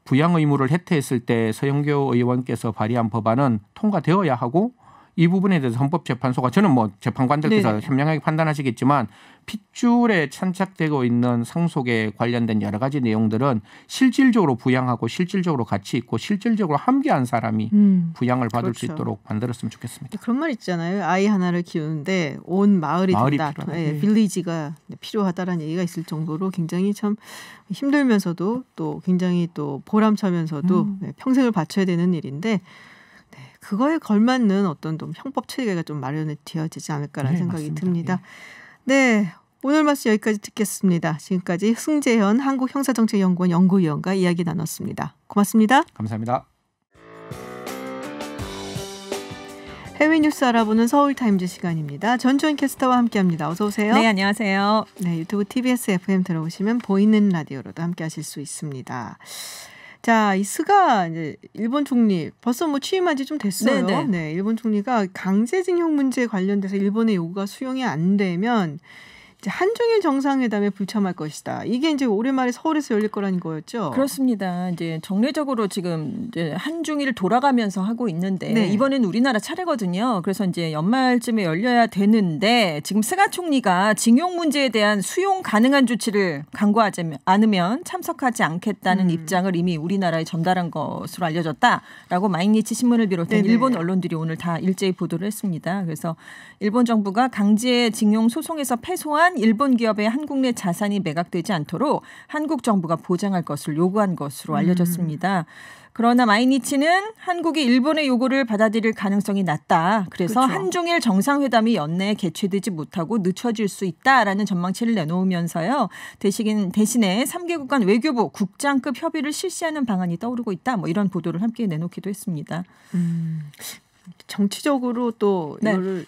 부양 의무를 해태했을 때 서영교 의원께서 발의한 법안은 통과되어야 하고 이 부분에 대해서 헌법재판소가 저는 뭐 재판관들께서 네 현명하게 판단하시겠지만 핏줄에 찬착되고 있는 상속에 관련된 여러 가지 내용들은 실질적으로 부양하고 실질적으로 같이 있고 실질적으로 함께한 사람이 음, 부양을 받을 그렇죠. 수 있도록 만들었으면 좋겠습니다. 그런 말 있잖아요. 아이 하나를 키우는데 온 마을이, 마을이 된다. 예, 네. 빌리지가 필요하다라는 얘기가 있을 정도로 굉장히 참 힘들면서도 또 굉장히 또 보람차면서도 음. 네, 평생을 바쳐야 되는 일인데 그거에 걸맞는 어떤 좀 형법 체계가 좀 마련되어지지 않을까라는 네, 생각이 맞습니다. 듭니다. 네. 네. 오늘 말씀 여기까지 듣겠습니다. 지금까지 승재현 한국형사정책연구원 연구위원과 이야기 나눴습니다. 고맙습니다. 감사합니다. 해외 뉴스 알아보는 서울타임즈 시간입니다. 전주현 캐스터와 함께합니다. 어서 오세요. 네, 안녕하세요. 네, 유튜브 TBS FM 들어오시면 보이는 라디오로도 함께하실 수 있습니다. 자, 이 스가 이제 일본 총리 벌써 뭐 취임한 지 좀 됐어요. 네네. 네. 네 일본 총리가 강제징용 문제에 관련돼서 일본의 요구가 수용이 안 되면 한중일 정상회담에 불참할 것이다. 이게 이제 오랜만에 서울에서 열릴 거라는 거였죠. 그렇습니다. 이제 정례적으로 지금 이제 한중일 돌아가면서 하고 있는데 네. 이번엔 우리나라 차례거든요. 그래서 이제 연말쯤에 열려야 되는데 지금 스가 총리가 징용 문제에 대한 수용 가능한 조치를 강구하지 않으면 참석하지 않겠다는 음. 입장을 이미 우리나라에 전달한 것으로 알려졌다라고 마이니치 신문을 비롯한 네네. 일본 언론들이 오늘 다 일제히 보도를 했습니다. 그래서 일본 정부가 강제 징용 소송에서 패소한 일본 기업의 한국 내 자산이 매각되지 않도록 한국 정부가 보장할 것을 요구한 것으로 음. 알려졌습니다. 음. 그러나 마이니치는 한국이 일본의 요구를 받아들일 가능성이 낮다. 그래서 그렇 한중일 정상회담이 연내에 개최되지 못하고 늦춰질 수 있다라는 전망치를 내놓으면서요. 대신 대신에 3개국 간 외교부 국장급 협의를 실시하는 방안이 떠오르고 있다. 뭐 이런 보도를 함께 내놓기도 했습니다. 음, 정치적으로 또 네. 이거를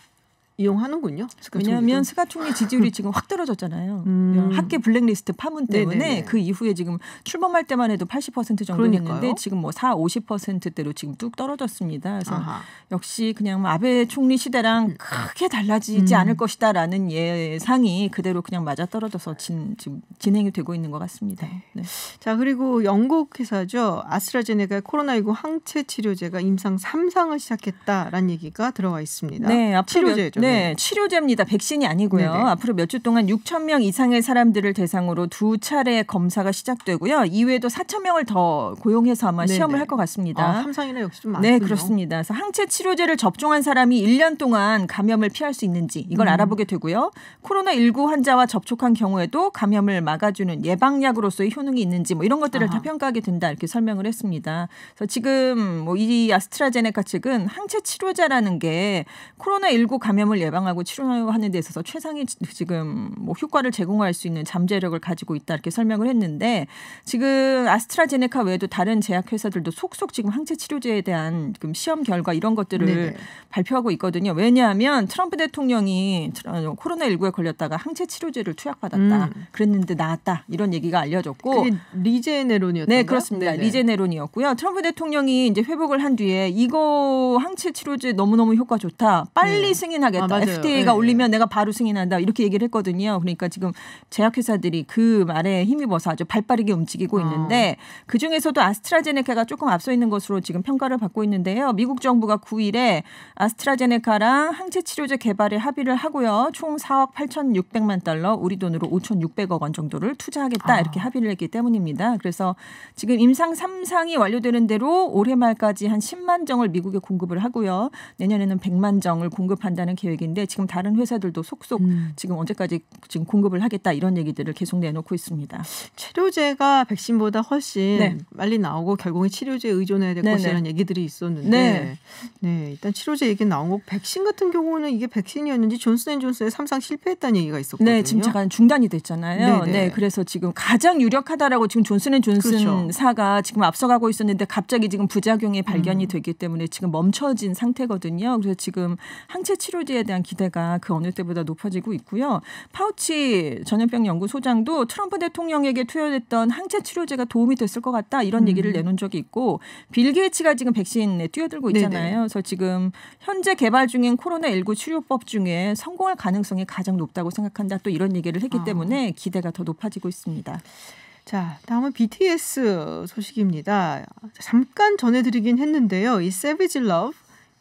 이용하는군요. 왜냐하면 스가 총리 지지율이 지금 확 떨어졌잖아요. 음. 학계 블랙리스트 파문 네, 때문에 네네네. 네. 그 이후에 지금 출범할 때만 해도 80% 정도였는데 지금 뭐 4, 50%대로 지금 뚝 떨어졌습니다. 그래서 아하. 역시 그냥 뭐 아베 총리 시대랑 음. 크게 달라지지 음. 않을 것이다라는 예상이 그대로 그냥 맞아 떨어져서 진, 지금 진행이 되고 있는 것 같습니다. 네. 네. 자 그리고 영국 회사죠 아스트라제네카 코로나19 항체 치료제가 임상 3상을 시작했다라는 얘기가 들어와 있습니다. 네, 앞으로 치료제죠. 네. 네. 네, 치료제입니다. 백신이 아니고요. 네네. 네. 앞으로 몇 주 동안 6천 명 이상의 사람들을 대상으로 두 차례 검사가 시작되고요. 이외에도 4천 명을 더 고용해서 아마 네네. 시험을 네. 할것 같습니다. 아, 삼상이나 역시 좀 많군요. 네, 그렇습니다. 그래서 항체 치료제를 접종한 사람이 1년 동안 감염을 피할 수 있는지 이걸 음. 알아보게 되고요. 코로나19 환자와 접촉한 경우에도 감염을 막아주는 예방약으로서의 효능이 있는지 뭐 이런 것들을 아하. 다 평가하게 된다 이렇게 설명을 했습니다. 그래서 지금 뭐 이 아스트라제네카 측은 항체 치료제라는 게 코로나19 감염을 질병을 예방하고 치료하는 데 있어서 최상의 지금 뭐 효과를 제공할 수 있는 잠재력을 가지고 있다 이렇게 설명을 했는데 지금 아스트라제네카 외에도 다른 제약회사들도 속속 지금 항체 치료제에 대한 지금 시험 결과 이런 것들을 네네. 네. 발표하고 있거든요. 왜냐하면 트럼프 대통령이 코로나 19에 걸렸다가 항체 치료제를 투약받았다. 음. 그랬는데 나았다 이런 얘기가 알려졌고 리제네론이었죠. 네 그렇습니다. 네네. 리제네론이었고요. 트럼프 대통령이 이제 회복을 한 뒤에 이거 항체 치료제 너무너무 효과 좋다. 빨리 네. 승인하게 모르겠다. 아, f t a 가 네. 올리면 내가 바로 승인한다. 이렇게 얘기를 했거든요. 그러니까 지금 제약회사들이 그 말에 힘입어서 아주 발빠르게 움직이고 아. 있는데 그 중에서도 아스트라제네카가 조금 앞서 있는 것으로 지금 평가를 받고 있는데요. 미국 정부가 9일에 아스트라제네카랑 항체 치료제 개발에 합의를 하고요. 총 4억 8,600만 달러, 우리 돈으로 5,600억 원 정도를 투자하겠다 아. 이렇게 합의를 했기 때문입니다. 그래서 지금 임상 3상이 완료되는 대로 올해 말까지 한 10만 정을 미국에 공급을 하고요. 내년에는 100만 정을 공급한다는 계획. 계획인데 지금 다른 회사들도 속속 음. 지금 언제까지 지금 공급을 하겠다 이런 얘기들을 계속 내놓고 있습니다. 치료제가 백신보다 훨씬 네. 빨리 나오고 결국은 치료제에 의존해야 될 네네. 것이라는 네. 얘기들이 있었는데 네. 네. 일단 치료제 얘기 나온 거 백신 같은 경우는 이게 백신이었는지 존슨앤존슨의 삼상 실패했다는 얘기가 있었거든요. 네, 지금 잠깐 중단이 됐잖아요. 네네. 네. 네 그래서 지금 가장 유력하다라고 지금 존슨앤존슨사가 그렇죠. 지금 앞서가고 있었는데 갑자기 지금 부작용이 발견이 음. 되기 때문에 지금 멈춰진 상태거든요. 그래서 지금 항체 치료제 파우에 대한 기대가 그 어느 때보다 높아지고 있고요. 파우치 전염병 연구소장도 트럼프 대통령에게 투여됐던 항체 치료제가 도움이 됐을 것 같다 이런 음. 얘기를 음. 내놓은 적이 있고 빌 게이츠가 지금 백신에 뛰어들고 있잖아요. 네네. 그래서 지금 현재 개발 중인 코로나19 치료법 중에 성공할 가능성이 가장 높다고 생각한다 또 이런 얘기를 했기 아. 때문에 기대가 더 높아지고 있습니다. 자, 다음은 BTS 소식입니다. 잠깐 전해드리긴 했는데요. 이 Savage Love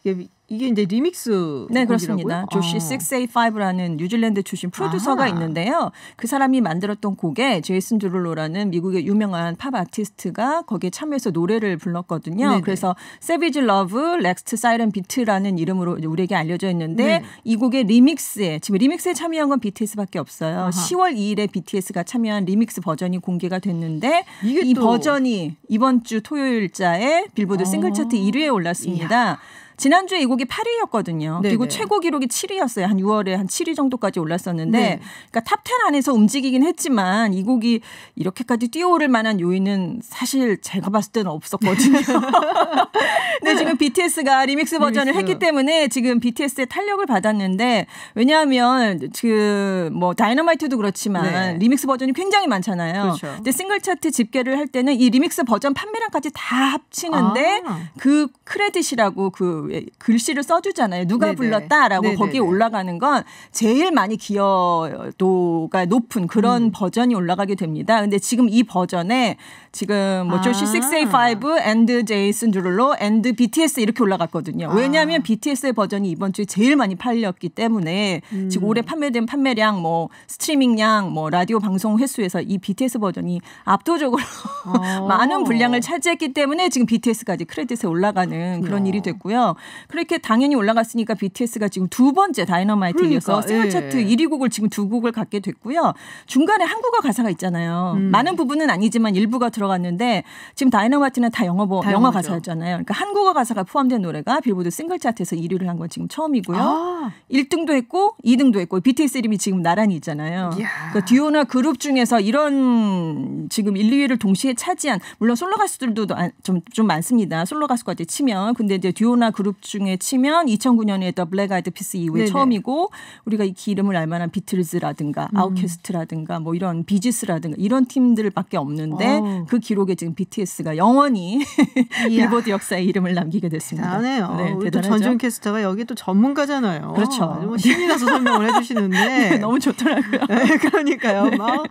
이게 이게 이제 리믹스 네 그렇습니다. 조시 685라는 아. 뉴질랜드 출신 프로듀서가 아하. 있는데요. 그 사람이 만들었던 곡에 제이슨 드룰로라는 미국의 유명한 팝 아티스트가 거기에 참여해서 노래를 불렀거든요. 네네. 그래서 세비지 러브 렉스트 사이렌 비트라는 이름으로 우리에게 알려져 있는데 네. 이 곡의 리믹스에 지금 리믹스에 참여한 건 BTS밖에 없어요. 아하. 10월 2일에 BTS가 참여한 리믹스 버전이 공개가 됐는데 이 버전이 이번 주 토요일자에 빌보드 어. 싱글 차트 1위에 아. 올랐습니다. 이야. 지난주에 이 곡이 8위였거든요. 네네. 그리고 최고 기록이 7위였어요. 한 6월에 한 7위 정도까지 올랐었는데 네. 그러니까 탑 10 안에서 움직이긴 했지만 이 곡이 이렇게까지 뛰어오를 만한 요인은 사실 제가 봤을 때는 없었거든요. 근데 지금 BTS가 리믹스 버전을 리믹스. 했기 때문에 지금 BTS의 탄력을 받았는데 왜냐하면 그 뭐 다이너마이트도 그렇지만 네. 리믹스 버전이 굉장히 많잖아요. 그렇죠. 근데 싱글 차트 집계를 할 때는 이 리믹스 버전 판매량까지 다 합치는데 아. 그 크레딧이라고 그 예, 글씨를 써주잖아요. 누가 네네. 불렀다라고 네네. 거기에 올라가는 건 제일 많이 기여도가 높은 그런 음. 버전이 올라가게 됩니다. 근데 지금 이 버전에 지금 뭐 아. 조시 685 and 제이슨 주룰로 and BTS 이렇게 올라갔거든요. 아. 왜냐하면 아. BTS의 버전이 이번 주에 제일 많이 팔렸기 때문에 음. 지금 올해 판매된 판매량 뭐 스트리밍량 뭐 라디오 방송 횟수에서 이 BTS 버전이 압도적으로 아. 많은 분량을 차지했기 때문에 지금 BTS까지 크레딧에 올라가는 그런 일이 됐고요. 그렇게 당연히 올라갔으니까 BTS가 지금 두 번째 다이너마이트 그러 그러니까, 이어서 싱글 예. 차트 1위 곡을 지금 두 곡을 갖게 됐고요. 중간에 한국어 가사가 있잖아요. 음. 많은 부분은 아니지만 일부가 들어 들어는데 지금 다이너마트는 다 영어 다 영어 가사였잖아요. 그러니까 한국어 가사가 포함된 노래가 빌보드 싱글 차트에서 1위를 한 건 지금 처음이고요. 아. 1등도 했고 2등도 했고 BTS 이름이 지금 나란히 있잖아요. 그러니까 듀오나 그룹 중에서 이런 지금 1, 2위를 동시에 차지한 물론 솔로 가수들도 아, 좀, 좀 많습니다. 솔로 가수까지 치면 근데 이제 듀오나 그룹 중에 치면 2009년에 더 블랙 아이드 피스 이후에 네네. 처음이고 우리가 이기름을 알만한 비틀즈라든가 음. 아웃캐스트라든가 뭐 이런 비지스라든가 이런 팀들밖에 없는데 오. 그 기록에 지금 BTS가 영원히 빌보드 역사에 이름을 남기게 됐습니다. 안해요. 네, 어, 우리 또전지 캐스터가 여기 또 전문가잖아요. 그렇죠. 뭐 신이 나서 설명을 해주시는데 네, 너무 좋더라고요. 네, 그러니까요. 네. 막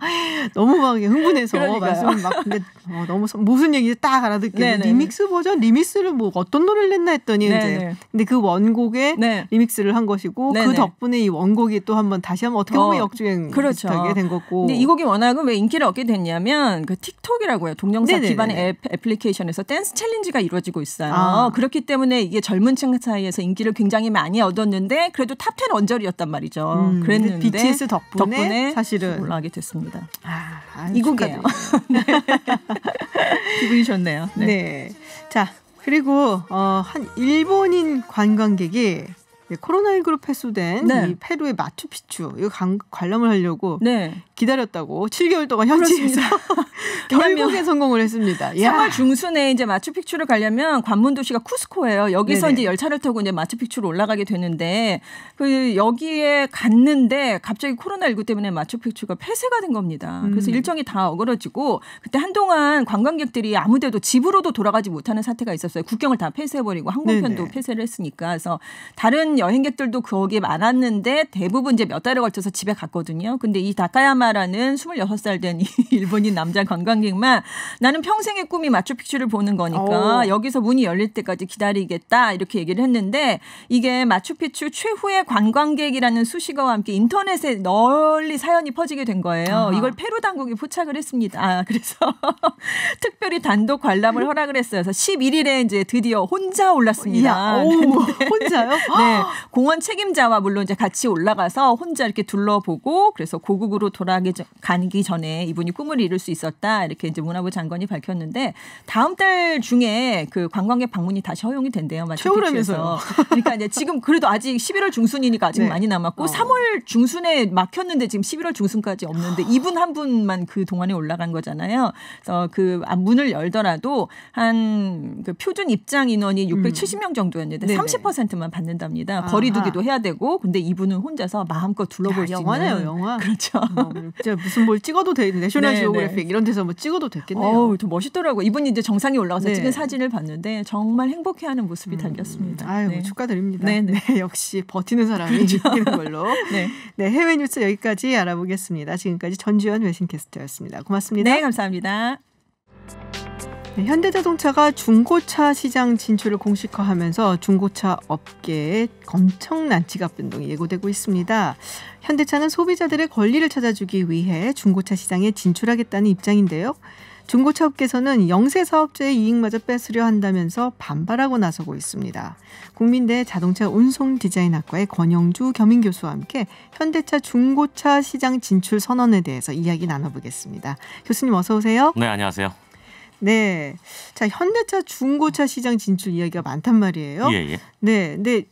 너무 막 흥분해서 말씀 막 근데 어, 너무 무슨 얘기 딱 알아듣게 네, 네. 리믹스 버전 리믹스를 뭐 어떤 노래를 냈나 했더니 네 이제 근데 그 원곡에 리믹스를 한 것이고 네네. 그 덕분에 이 원곡이 또 한번 다시 한번 어떻게 보면 어, 역주행 그렇죠. 된 거고. 근데 이 곡이 워낙 왜 인기를 얻게 됐냐면 그 틱톡이라고 뭐야 동영상 네네네네. 기반 앱 애플리케이션에서 댄스 챌린지가 이루어지고 있어요. 아. 그렇기 때문에 이게 젊은 층 사이에서 인기를 굉장히 많이 얻었는데 그래도 탑10 언저리였단 말이죠. 음, 그랬는데 BTS 덕분에, 덕분에 사실은 올라가게 됐습니다. 아, 아이 곡이에요. 네. 기분이 좋네요. 네. 네. 자, 그리고 어, 한 일본인 관광객이 코로나19로 폐쇄된 네. 이 페루의 마추픽추 이거 관람을 하려고 네. 기다렸다고 7개월 동안 현지에서 결국에 성공을 했습니다. 3월 중순에 이제 마추픽추를 가려면 관문 도시가 쿠스코예요. 여기서 네네. 이제 열차를 타고 이제 마추픽추로 올라가게 되는데 그 여기에 갔는데 갑자기 코로나19 때문에 마추픽추가 폐쇄가 된 겁니다. 그래서 음. 일정이 다 어그러지고 그때 한동안 관광객들이 아무데도 집으로도 돌아가지 못하는 사태가 있었어요. 국경을 다 폐쇄해 버리고 항공편도 네네. 폐쇄를 했으니까 그래서 다른 여행객들도 거기에 많았는데 대부분 이제 몇 달에 걸쳐서 집에 갔거든요. 근데 이 다카야마라는 26살 된 일본인 남자 관광객만 나는 평생의 꿈이 마추픽추를 보는 거니까 오. 어. 여기서 문이 열릴 때까지 기다리겠다 이렇게 얘기를 했는데 이게 마추픽추 최후의 관광객이라는 수식어와 함께 인터넷에 널리 사연이 퍼지게 된 거예요. 아. 이걸 페루 당국이 포착을 했습니다. 아, 그래서 특별히 단독 관람을 허락을 했어요. 그래서 11일에 이제 드디어 혼자 올랐습니다. 네. 혼자요? 네. 공원 책임자와 물론 이제 같이 올라가서 혼자 이렇게 둘러보고 그래서 고국으로 돌아가기 전에 이분이 꿈을 이룰 수 있었다 이렇게 이제 문화부 장관이 밝혔는데 다음 달 중에 그 관광객 방문이 다시 허용이 된대요. 최후라면서 그러니까 이제 지금 그래도 아직 11월 중순이니까 아직 네. 많이 남았고 어. 3월 중순에 막혔는데 지금 11월 중순까지 없는데 아. 이분 한 분만 그 동안에 올라간 거잖아요. 그래서 그 아, 문을 열더라도 한 그 표준 입장 인원이 670명 음. 정도였는데 음. 30%만 받는답니다. 있잖아요. 아, 거리두기도 아. 해야 되고. 근데 이분은 혼자서 마음껏 둘러볼 야, 수 영화네요, 영화. 그렇죠. 뭐, 뭐, 진짜 무슨 뭘 찍어도 돼. 내셔널 지오그래픽 네, 네. 이런 데서 뭐 찍어도 됐겠네요. 어우, 좀 멋있더라고요. 이분이 이제 정상에 올라가서 네. 찍은 사진을 봤는데 정말 행복해하는 모습이 음. 담겼습니다. 아유, 뭐 네. 축하드립니다. 네, 역시 버티는 사람이 그렇죠. 이기는 걸로. 네. 네, 해외 뉴스 여기까지 알아보겠습니다. 지금까지 전주현 외신캐스터였습니다. 고맙습니다. 네, 감사합니다. 네, 현대자동차가 중고차 시장 진출을 공식화하면서 중고차 업계에 엄청난 지갑 변동이 예고되고 있습니다. 현대차는 소비자들의 권리를 찾아주기 위해 중고차 시장에 진출하겠다는 입장인데요. 중고차 업계에서는 영세 사업자의 이익마저 뺏으려 한다면서 반발하고 나서고 있습니다. 국민대 자동차 운송 디자인학과의 권영주 겸임 교수와 함께 현대차 중고차 시장 진출 선언에 대해서 이야기 나눠보겠습니다. 교수님 어서 오세요. 네, 안녕하세요. 네. 자, 현대차 중고차 시장 진출 이야기가 많단 말이에요. 예, 예. 네. 근데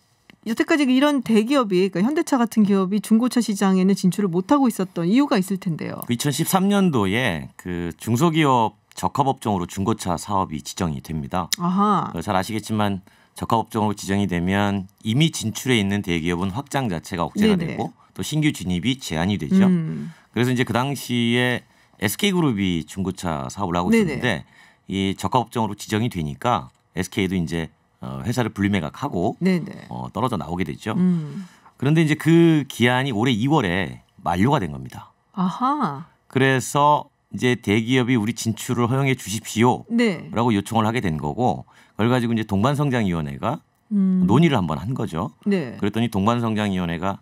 여태까지 이런 대기업이 그러니까 현대차 같은 기업이 중고차 시장에는 진출을 못 하고 있었던 이유가 있을 텐데요. 2013년도에 그, 그 중소기업 적합업종으로 중고차 사업이 지정이 됩니다. 아하. 잘 아시겠지만 적합업종으로 지정이 되면 이미 진출해 있는 대기업은 확장 자체가 억제가 네네. 되고 또 신규 진입이 제한이 되죠. 음. 그래서 이제 그 당시에 SK그룹이 중고차 사업을 하고 있었는데 네네. 이 저가 업종으로 지정이 되니까 SK도 이제 어, 회사를 분리매각하고 네네. 어, 떨어져 나오게 되죠. 음. 그런데 이제 그 기한이 올해 2월에 만료가 된 겁니다. 아하. 그래서 이제 대기업이 우리 진출을 허용해 주십시오라고 네. 요청을 하게 된 거고 그걸 가지고 이제 동반성장위원회가 음. 논의를 한번 한 거죠. 네. 그랬더니 동반성장위원회가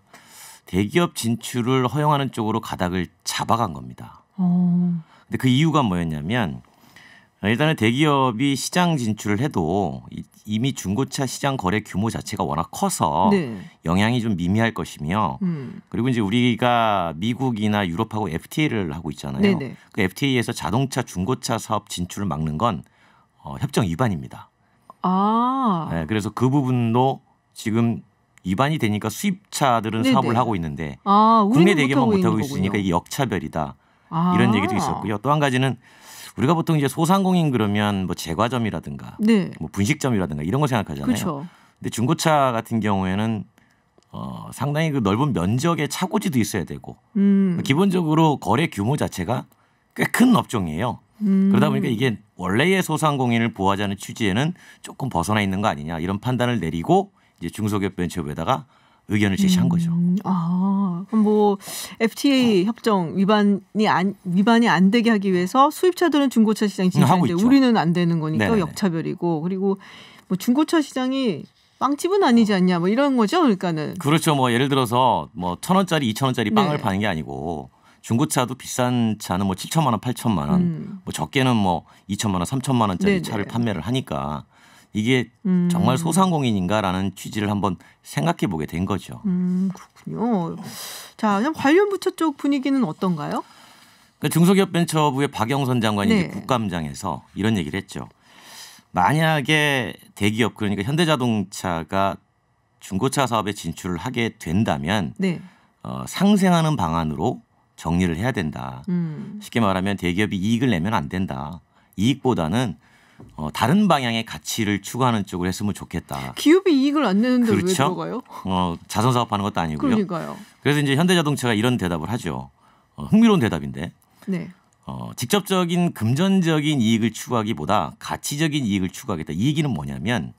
대기업 진출을 허용하는 쪽으로 가닥을 잡아간 겁니다. 어. 근데 그 이유가 뭐였냐면 일단은 대기업이 시장 진출을 해도 이미 중고차 시장 거래 규모 자체가 워낙 커서 네. 영향이 좀 미미할 것이며 음. 그리고 이제 우리가 미국이나 유럽하고 FTA를 하고 있잖아요. 네네. 네. 그 FTA에서 자동차 중고차 사업 진출을 막는 건 어, 협정 위반입니다. 아. 네, 그래서 그 부분도 지금 위반이 되니까 수입차들은 네네. 사업을 네. 하고 있는데 아, 국내 대기업만 못하고 있으니까 이게 역차별이다. 아. 이런 얘기도 있었고요. 또 한 가지는 우리가 보통 이제 소상공인 그러면 뭐 제과점이라든가 네. 뭐 분식점이라든가 이런 거 생각하잖아요. 그쵸. 근데 중고차 같은 경우에는 어, 상당히 그 넓은 면적의 차고지도 있어야 되고 음. 그러니까 기본적으로 거래 규모 자체가 꽤 큰 업종이에요. 음. 그러다 보니까 이게 원래의 소상공인을 보호하자는 취지에는 조금 벗어나 있는 거 아니냐 이런 판단을 내리고 이제 중소기업 벤처부에다가 의견을 제시한 거죠. 음, 아, 뭐 FTA 어. 협정 위반이 안 위반이 안 되게 하기 위해서 수입차들은 중고차 시장이 진입하는데 음, 우리는 안 되는 거니까 네네. 역차별이고 그리고 뭐 중고차 시장이 빵집은 아니지 않냐 뭐 이런 거죠 그러니까는 그렇죠 뭐 예를 들어서 뭐천 원짜리 이천 원짜리 네. 빵을 네. 파는 게 아니고 중고차도 비싼 차는 뭐 7천만 원, 8천만 원, 음. 뭐 적게는 뭐 2천만 원, 3천만 원짜리 네네. 차를 판매를 하니까 이게 음. 정말 소상공인인가라는 취지를 한번 생각해 보게 된 거죠. 음, 그렇군요. 자, 그럼 관련 부처 쪽 분위기는 어떤가요? 그러니까 중소기업벤처부의 박영선 장관이 네. 국감장에서 이런 얘기를 했죠. 만약에 대기업 그러니까 현대자동차가 중고차 사업에 진출을 하게 된다면 네. 어, 상생하는 방안으로 정리를 해야 된다. 음. 쉽게 말하면 대기업이 이익을 내면 안 된다. 이익보다는 어, 다른 방향의 가치를 추구하는 쪽으로 했으면 좋겠다. 기업이 이익을 안 내는데 그렇죠? 왜 들어가요? 어, 자선 사업하는 것도 아니고요. 그러니까요. 그래서 이제 현대자동차가 이런 대답을 하죠. 어, 흥미로운 대답인데. 네. 어, 직접적인 금전적인 이익을 추구하기보다 가치적인 이익을 추구하겠다. 이익이는 뭐냐면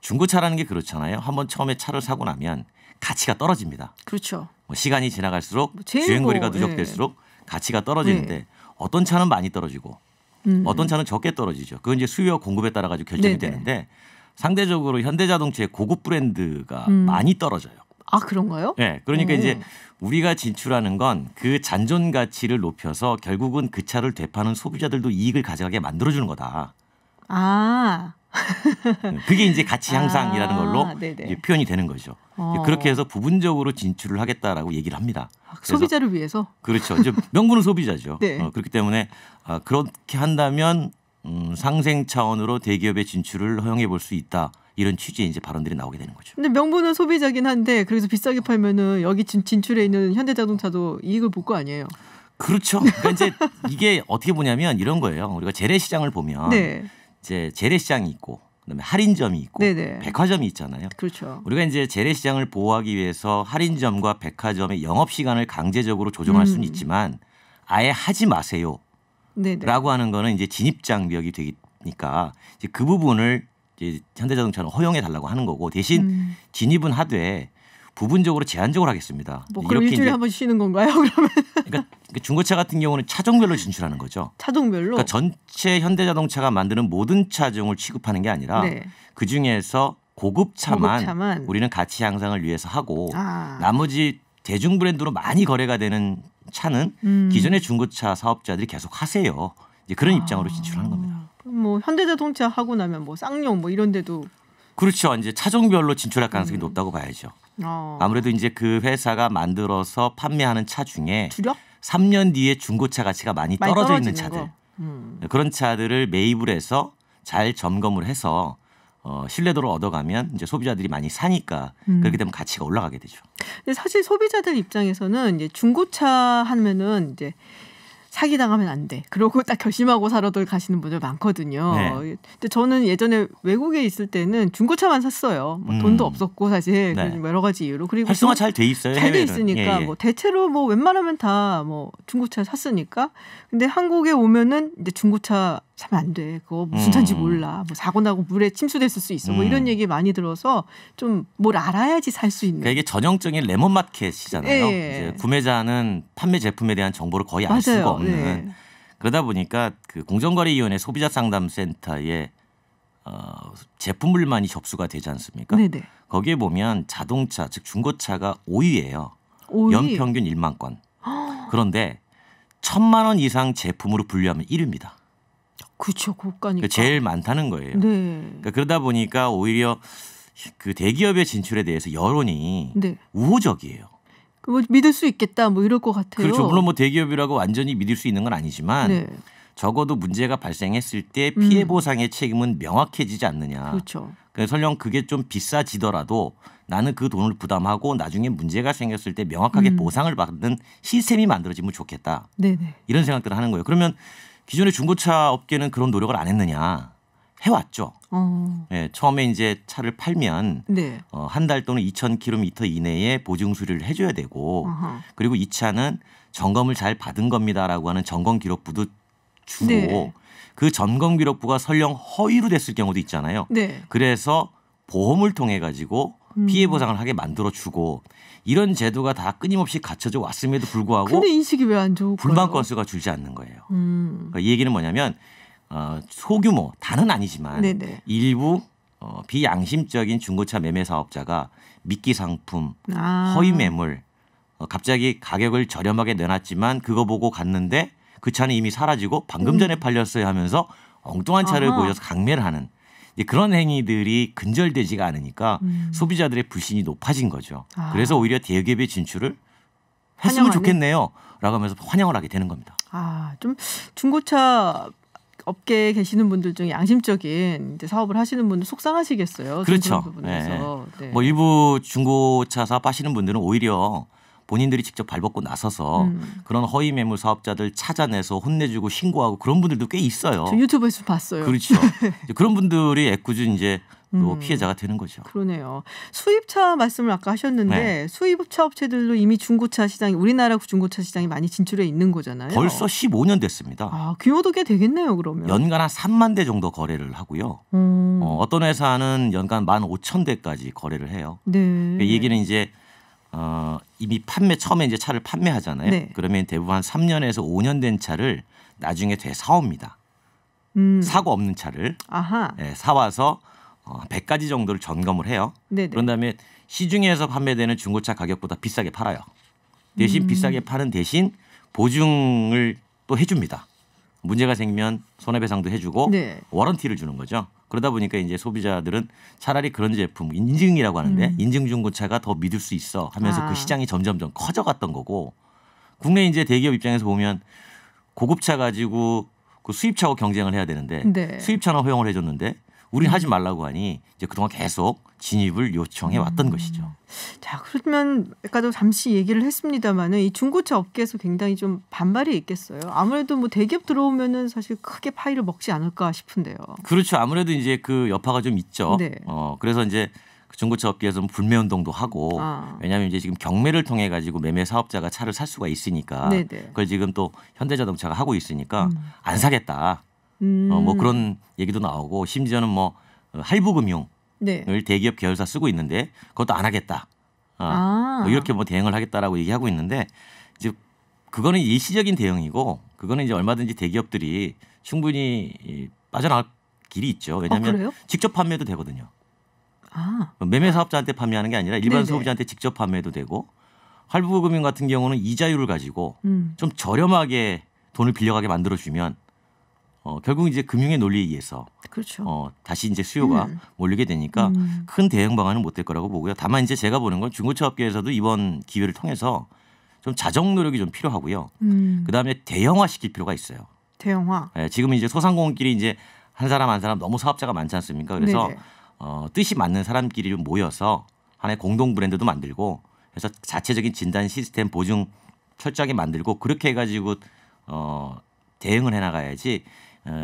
중고차라는 게 그렇잖아요. 한번 처음에 차를 사고 나면 가치가 떨어집니다. 그렇죠. 뭐 시간이 지나갈수록 뭐 주행거리가 누적될수록 네. 가치가 떨어지는데 네. 어떤 차는 많이 떨어지고 음. 어떤 차는 적게 떨어지죠. 그건 이제 수요 공급에 따라 가지고 결정이 네네. 네. 되는데 상대적으로 현대자동차의 고급 브랜드가 음. 많이 떨어져요. 아 그런가요? 네, 그러니까 오. 이제 우리가 진출하는 건 그 잔존 가치를 높여서 결국은 그 차를 되파는 소비자들도 이익을 가져가게 만들어주는 거다. 아. 음, 그게 이제 가치 아, 향상이라는 걸로 아, 표현이 되는 거죠. 어. 그렇게 해서 부분적으로 진출을 하겠다라고 얘기를 합니다. 아, 그 소비자를 위해서? 그렇죠. 이제 명분은 소비자죠. 네. 어, 그렇기 때문에 아, 그렇게 한다면 음, 상생 차원으로 대기업의 진출을 허용해 볼 수 있다. 이런 취지의 이제 발언들이 나오게 되는 거죠. 근데 명분은 소비자긴 한데 그래서 비싸게 팔면은 여기 진, 진출해 있는 현대자동차도 이익을 볼 거 아니에요. 그렇죠. 그러니까 이제 이게 어떻게 보냐면 이런 거예요. 우리가 재래시장을 보면 네. 이제 재래시장이 있고 그다음에 할인점이 있고 네네. 백화점이 있잖아요. 그렇죠. 우리가 이제 재래시장을 보호하기 위해서 할인점과 백화점의 영업 시간을 강제적으로 조정할 음. 수는 있지만 아예 하지 마세요. 네네. 라고 하는 거는 이제 진입 장벽이 되니까 이제 그 부분을 이제 현대자동차는 허용해 달라고 하는 거고 대신 음. 진입은 하되 부분적으로 제한적으로 하겠습니다. 뭐 그럼 이렇게 일주일에 한 번 쉬는 건가요? 그러면 그러니까, 그러니까 중고차 같은 경우는 차종별로 진출하는 거죠. 차종별로. 그러니까 전체 현대자동차가 만드는 모든 차종을 취급하는 게 아니라 네. 그 중에서 고급차만, 고급차만, 우리는 가치 향상을 위해서 하고 아. 나머지 대중 브랜드로 많이 거래가 되는 차는 음. 기존의 중고차 사업자들이 계속 하세요. 이제 그런 아. 입장으로 진출하는 겁니다. 뭐 현대자동차 하고 나면 뭐 쌍용 뭐 이런 데도 그렇죠. 이제 차종별로 진출할 가능성이 음. 높다고 봐야죠. 어. 아무래도 이제 그 회사가 만들어서 판매하는 차 중에 주력? 3년 뒤에 중고차 가치가 많이, 떨어져 있는 차들 음. 네, 그런 차들을 매입을 해서 잘 점검을 해서 어, 신뢰도를 얻어가면 이제 소비자들이 많이 사니까 음. 그렇게 되면 가치가 올라가게 되죠. 근데 사실 소비자들 입장에서는 이제 중고차 하면은 이제 사기당하면 안 돼. 그러고 딱 결심하고 사러들 가시는 분들 많거든요. 네. 근데 저는 예전에 외국에 있을 때는 중고차만 샀어요. 뭐 음. 돈도 없었고 사실 네. 여러 가지 이유로 그리고 활성화 잘 돼 있어요. 잘돼 있으니까 예, 예. 뭐 대체로 뭐 웬만하면 다 뭐 중고차 샀으니까. 근데 한국에 오면은 이제 중고차 참안 돼. 그거 무슨 차지 음. 몰라. 뭐 사고 나고 물에 침수됐을 수 있어. 뭐 이런 음. 얘기 많이 들어서 좀 뭘 알아야지 살 수 있는. 그 이게 전형적인 레몬 마켓이잖아요. 네. 예. 이제 구매자는 판매 제품에 대한 정보를 거의 알 맞아요. 수가 없는. 네. 그러다 보니까 그 공정거래위원회 소비자 상담센터에 어, 제품물만이 접수가 되지 않습니까? 네네. 네. 거기에 보면 자동차 즉 중고차가 5위예요. 5위? 연평균 1만 건. 그런데 천만 원 이상 제품으로 분류하면 1위입니다. 그렇죠. 고가니까. 그러니까 제일 많다는 거예요. 네. 그러니까 그러다 보니까 오히려 그 대기업의 진출에 대해서 여론이 네. 우호적이에요. 뭐 믿을 수 있겠다 뭐 이럴 것 같아요. 그렇죠. 물론 뭐 대기업이라고 완전히 믿을 수 있는 건 아니지만 네. 적어도 문제가 발생했을 때 음. 피해 보상의 음. 책임은 명확해지지 않느냐. 그렇죠. 그러니까 설령 그게 좀 비싸지더라도 나는 그 돈을 부담하고 나중에 문제가 생겼을 때 명확하게 음. 보상을 받는 시스템이 만들어지면 좋겠다. 네네. 이런 생각들을 하는 거예요. 그러면 기존의 중고차 업계는 그런 노력을 안 했느냐 해왔죠. 어. 네, 처음에 이제 차를 팔면 네. 어, 한달 동안 2 0 0 0 킬로미터 이내에 보증 수리를 해줘야 되고 어허. 그리고 이 차는 점검을 잘 받은 겁니다라고 하는 점검 기록부도 주고 네. 그 점검 기록부가 설령 허위로 됐을 경우도 있잖아요. 네. 그래서 보험을 통해 가지고 피해 음. 보상을 하게 만들어 주고 이런 제도가 다 끊임없이 갖춰져 왔음에도 불구하고 근데 인식이 왜 안좋을 불만 건수가 줄지 않는 거예요. 음. 그러니까 이 얘기는 뭐냐면 어, 소규모 다는 아니지만 네네. 일부 어, 비양심적인 중고차 매매 사업자가 미끼 상품, 아. 허위 매물, 어, 갑자기 가격을 저렴하게 내놨지만 그거 보고 갔는데 그 차는 이미 사라지고 방금 음. 전에 팔렸어요 하면서 엉뚱한 차를 아하. 보여서 강매를 하는 예, 그런 행위들이 근절되지가 않으니까 음. 소비자들의 불신이 높아진 거죠. 아. 그래서 오히려 대기업의 진출을 했으면 좋겠네요. 라고 하면서 환영을 하게 되는 겁니다. 아, 좀 중고차 업계에 계시는 분들 중에 양심적인 사업을 하시는 분들 속상하시겠어요. 그렇죠. 네. 네. 뭐 일부 중고차 사업 하시는 분들은 오히려 본인들이 직접 발벗고 나서서 음. 그런 허위 매물 사업자들 찾아내서 혼내주고 신고하고 그런 분들도 꽤 있어요. 저 유튜브에서 봤어요. 그렇죠. 그런 분들이 애꿎은 이제 또 음, 피해자가 되는 거죠. 그러네요. 수입차 말씀을 아까 하셨는데 네. 수입차 업체들도 이미 중고차 시장이 우리나라 중고차 시장이 많이 진출해 있는 거잖아요. 벌써 15년 됐습니다. 아, 규모도 꽤 되겠네요, 그러면. 연간 한 3만 대 정도 거래를 하고요. 음. 어, 어떤 회사는 연간 1만 5천 대까지 거래를 해요. 네. 그 얘기는 이제 어, 이미 판매 처음에 이제 차를 판매하잖아요. 네. 그러면 대부분 한 3년에서 5년 된 차를 나중에 되사옵니다. 음. 사고 없는 차를 예, 사와서 어, 100가지 정도를 점검을 해요. 네네. 그런 다음에 시중에서 판매되는 중고차 가격보다 비싸게 팔아요. 대신 음. 비싸게 파는 대신 보증을 또 해줍니다. 문제가 생기면 손해배상도 해주고 네. 워런티를 주는 거죠. 그러다 보니까 이제 소비자들은 차라리 그런 제품 인증이라고 하는데 음. 인증 중고차가 더 믿을 수 있어 하면서 그 아. 그 시장이 점점점 커져갔던 거고 국내 이제 대기업 입장에서 보면 고급차 가지고 그 수입차하고 경쟁을 해야 되는데 네. 수입차나 허용을 해줬는데 우린 음. 하지 말라고 하니 이제 그동안 계속 진입을 요청해 왔던 음. 것이죠. 자 그러면 아까도 잠시 얘기를 했습니다만은 이 중고차 업계에서 굉장히 좀 반발이 있겠어요. 아무래도 뭐 대기업 들어오면은 사실 크게 파이를 먹지 않을까 싶은데요. 그렇죠. 아무래도 이제 그 여파가 좀 있죠. 네. 어 그래서 이제 그 중고차 업계에서 불매 운동도 하고 아. 왜냐하면 이제 지금 경매를 통해 가지고 매매 사업자가 차를 살 수가 있으니까 네네. 네. 그걸 지금 또 현대자동차가 하고 있으니까 음. 안 사겠다. 음. 어, 뭐 음. 그런 얘기도 나오고 심지어는 뭐 할부금융 네. 대기업 계열사 쓰고 있는데 그것도 안 하겠다. 어, 아. 뭐 이렇게 뭐 대응을 하겠다라고 얘기하고 있는데 이제 그거는 일시적인 대응이고 그거는 이제 얼마든지 대기업들이 충분히 빠져나갈 길이 있죠. 왜냐하면 어, 아, 직접 판매도 되거든요. 아. 뭐 매매 사업자한테 판매하는 게 아니라 일반 네네. 소비자한테 직접 판매도 되고 할부금융 같은 경우는 이자율을 가지고 음. 좀 저렴하게 돈을 빌려가게 만들어주면 어, 결국 이제 금융의 논리에 의해서 그렇죠. 어, 다시 이제 수요가 음. 몰리게 되니까 음. 큰 대응 방안은 못 될 거라고 보고요. 다만 이제 제가 보는 건 중고차 업계에서도 이번 기회를 통해서 좀 자정 노력이 좀 필요하고요. 음. 그다음에 대형화 시킬 필요가 있어요. 대형화. 예, 네, 지금 이제 소상공인끼리 이제 한 사람 한 사람 너무 사업자가 많지 않습니까? 그래서 어, 뜻이 맞는 사람끼리 모여서 하나의 공동 브랜드도 만들고 그래서 자체적인 진단 시스템 보증 철저하게 만들고 그렇게 해가지고 어, 대응을 해나가야지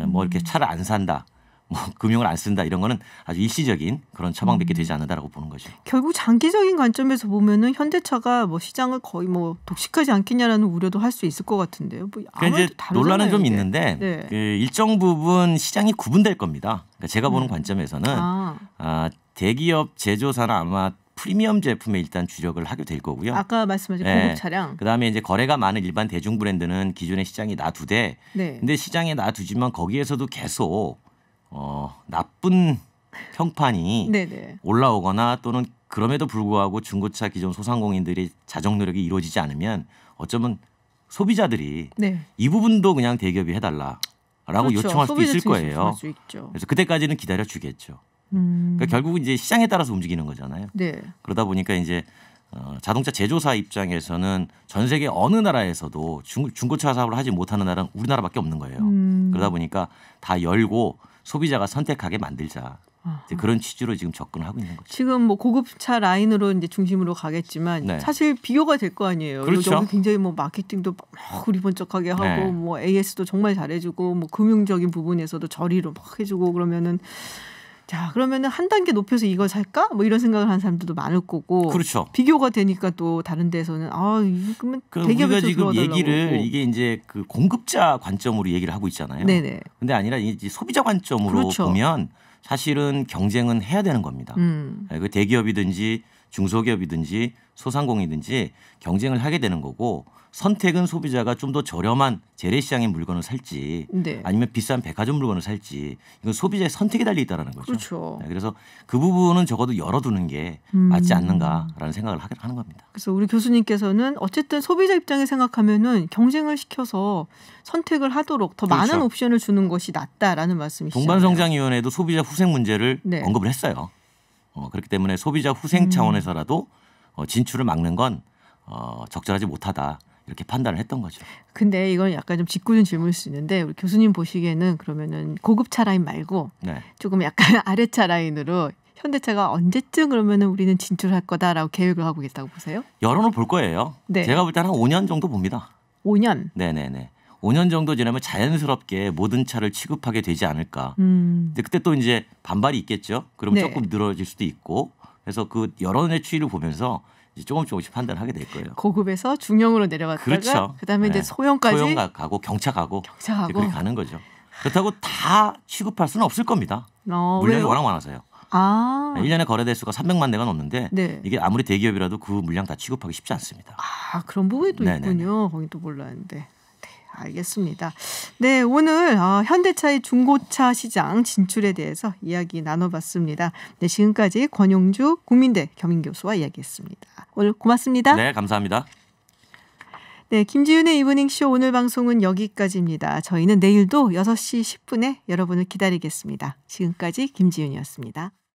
뭐 이렇게 음. 차를 안 산다. 뭐 금융을 안 쓴다 이런 거는 아주 일시적인 그런 처방밖에 음. 되지 않는다라고 보는 거죠. 결국 장기적인 관점에서 보면은 현대차가 뭐 시장을 거의 뭐 독식하지 않겠냐라는 우려도 할 수 있을 것 같은데요. 뭐 그러니까 아무래도 이제 논란은 좀 이게. 있는데 네. 그 일정 부분 시장이 구분될 겁니다. 그러니까 제가 보는 음. 관점에서는 아. 아, 대기업 제조사나 아마 프리미엄 제품에 일단 주력을 하게 될 거고요. 아까 말씀하신 네. 예. 고급 차량. 그다음에 이제 거래가 많은 일반 대중 브랜드는 기존의 시장이 놔두되 네. 근데 시장에 놔두지만 거기에서도 계속 어, 나쁜 평판이 네, 네. 올라오거나 또는 그럼에도 불구하고 중고차 기존 소상공인들이 자정 노력이 이루어지지 않으면 어쩌면 소비자들이 네. 이 부분도 그냥 대기업이 해달라라고 그렇죠. 요청할 수도 있을 거예요. 그래서 그때까지는 기다려 주겠죠. 그러니까 음. 결국은 이제 시장에 따라서 움직이는 거잖아요. 네. 그러다 보니까 이제 어, 자동차 제조사 입장에서는 전 세계 어느 나라에서도 중, 중고차 사업을 하지 못하는 나라는 우리나라밖에 없는 거예요. 음. 그러다 보니까 다 열고 소비자가 선택하게 만들자. 그런 취지로 지금 접근하고 있는 거죠. 지금 뭐 고급차 라인으로 이제 중심으로 가겠지만 네. 사실 비교가 될 거 아니에요. 그렇죠. 굉장히 뭐 마케팅도 막 우리번쩍하게 하고 네. 뭐 AS도 정말 잘해주고 뭐 금융적인 부분에서도 저리로 막 해주고 그러면은 자 그러면은 한 단계 높여서 이걸 살까? 뭐 이런 생각을 하는 사람들도 많을 거고. 그렇죠. 비교가 되니까 또 다른 데서는 아 그러면 그러니까 우리가 지금 얘기를 거고. 이게 이제 그 공급자 관점으로 얘기를 하고 있잖아요. 네네. 근데 아니라 이제 소비자 관점으로 그렇죠. 보면 사실은 경쟁은 해야 되는 겁니다. 음. 예, 그 대기업이든지 중소기업이든지 소상공이든지 경쟁을 하게 되는 거고 선택은 소비자가 좀 더 저렴한 재래시장의 물건을 살지 네. 아니면 비싼 백화점 물건을 살지 이건 소비자의 선택에 달려 있다라는 거죠. 그렇죠. 네, 그래서 그 부분은 적어도 열어두는 게 음. 맞지 않는가라는 생각을 하는 게하 겁니다. 그래서 우리 교수님께서는 어쨌든 소비자 입장에 생각하면은 경쟁을 시켜서 선택을 하도록 더 그렇죠. 많은 옵션을 주는 것이 낫다라는 말씀이시죠. 동반성장위원회도 소비자 후생 문제를 네. 언급을 했어요. 어, 그렇기 때문에 소비자 후생 음. 차원에서라도 어, 진출을 막는 건 어, 적절하지 못하다. 이렇게 판단을 했던 거죠. 근데 이건 약간 좀 짓궂은 질문일 수 있는데 우리 교수님 보시기에는 그러면은 고급차 라인 말고 네. 조금 약간 아래차 라인으로 현대차가 언제쯤 그러면은 우리는 진출할 거다라고 계획을 하고 있다고 보세요? 여론을 볼 거예요. 네. 제가 볼 때는 한 5년 정도 봅니다. 5년. 네네네. 5년 정도 지나면 자연스럽게 모든 차를 취급하게 되지 않을까. 음. 근데 그때 또 이제 반발이 있겠죠. 그럼 네. 조금 늘어질 수도 있고. 그래서 그 여론의 추이를 보면서 이제 조금 조금씩 판단하게 될 거예요. 고급에서 중형으로 내려갔다가 그렇죠. 그다음에 네. 이제 소형까지 소형 가고 경차 가고 경차 가고 그렇게 가는 거죠. 그렇다고 다 취급할 수는 없을 겁니다. 어, 물량이 왜요? 워낙 많아서요. 아. 1년에 거래될 수가 300만 대가 넘는데 네. 이게 아무리 대기업이라도 그 물량 다 취급하기 쉽지 않습니다. 아, 그런 부분이 또네 네, 있군요. 네. 거기 또 몰랐는데. 알겠습니다. 네, 오늘 어, 현대차의 중고차 시장 진출에 대해서 이야기 나눠봤습니다. 네, 지금까지 권용주 국민대 겸임교수와 이야기했습니다. 오늘 고맙습니다. 네, 감사합니다. 네, 김지윤의 이브닝쇼 오늘 방송은 여기까지입니다. 저희는 내일도 6시 10분에 여러분을 기다리겠습니다. 지금까지 김지윤이었습니다.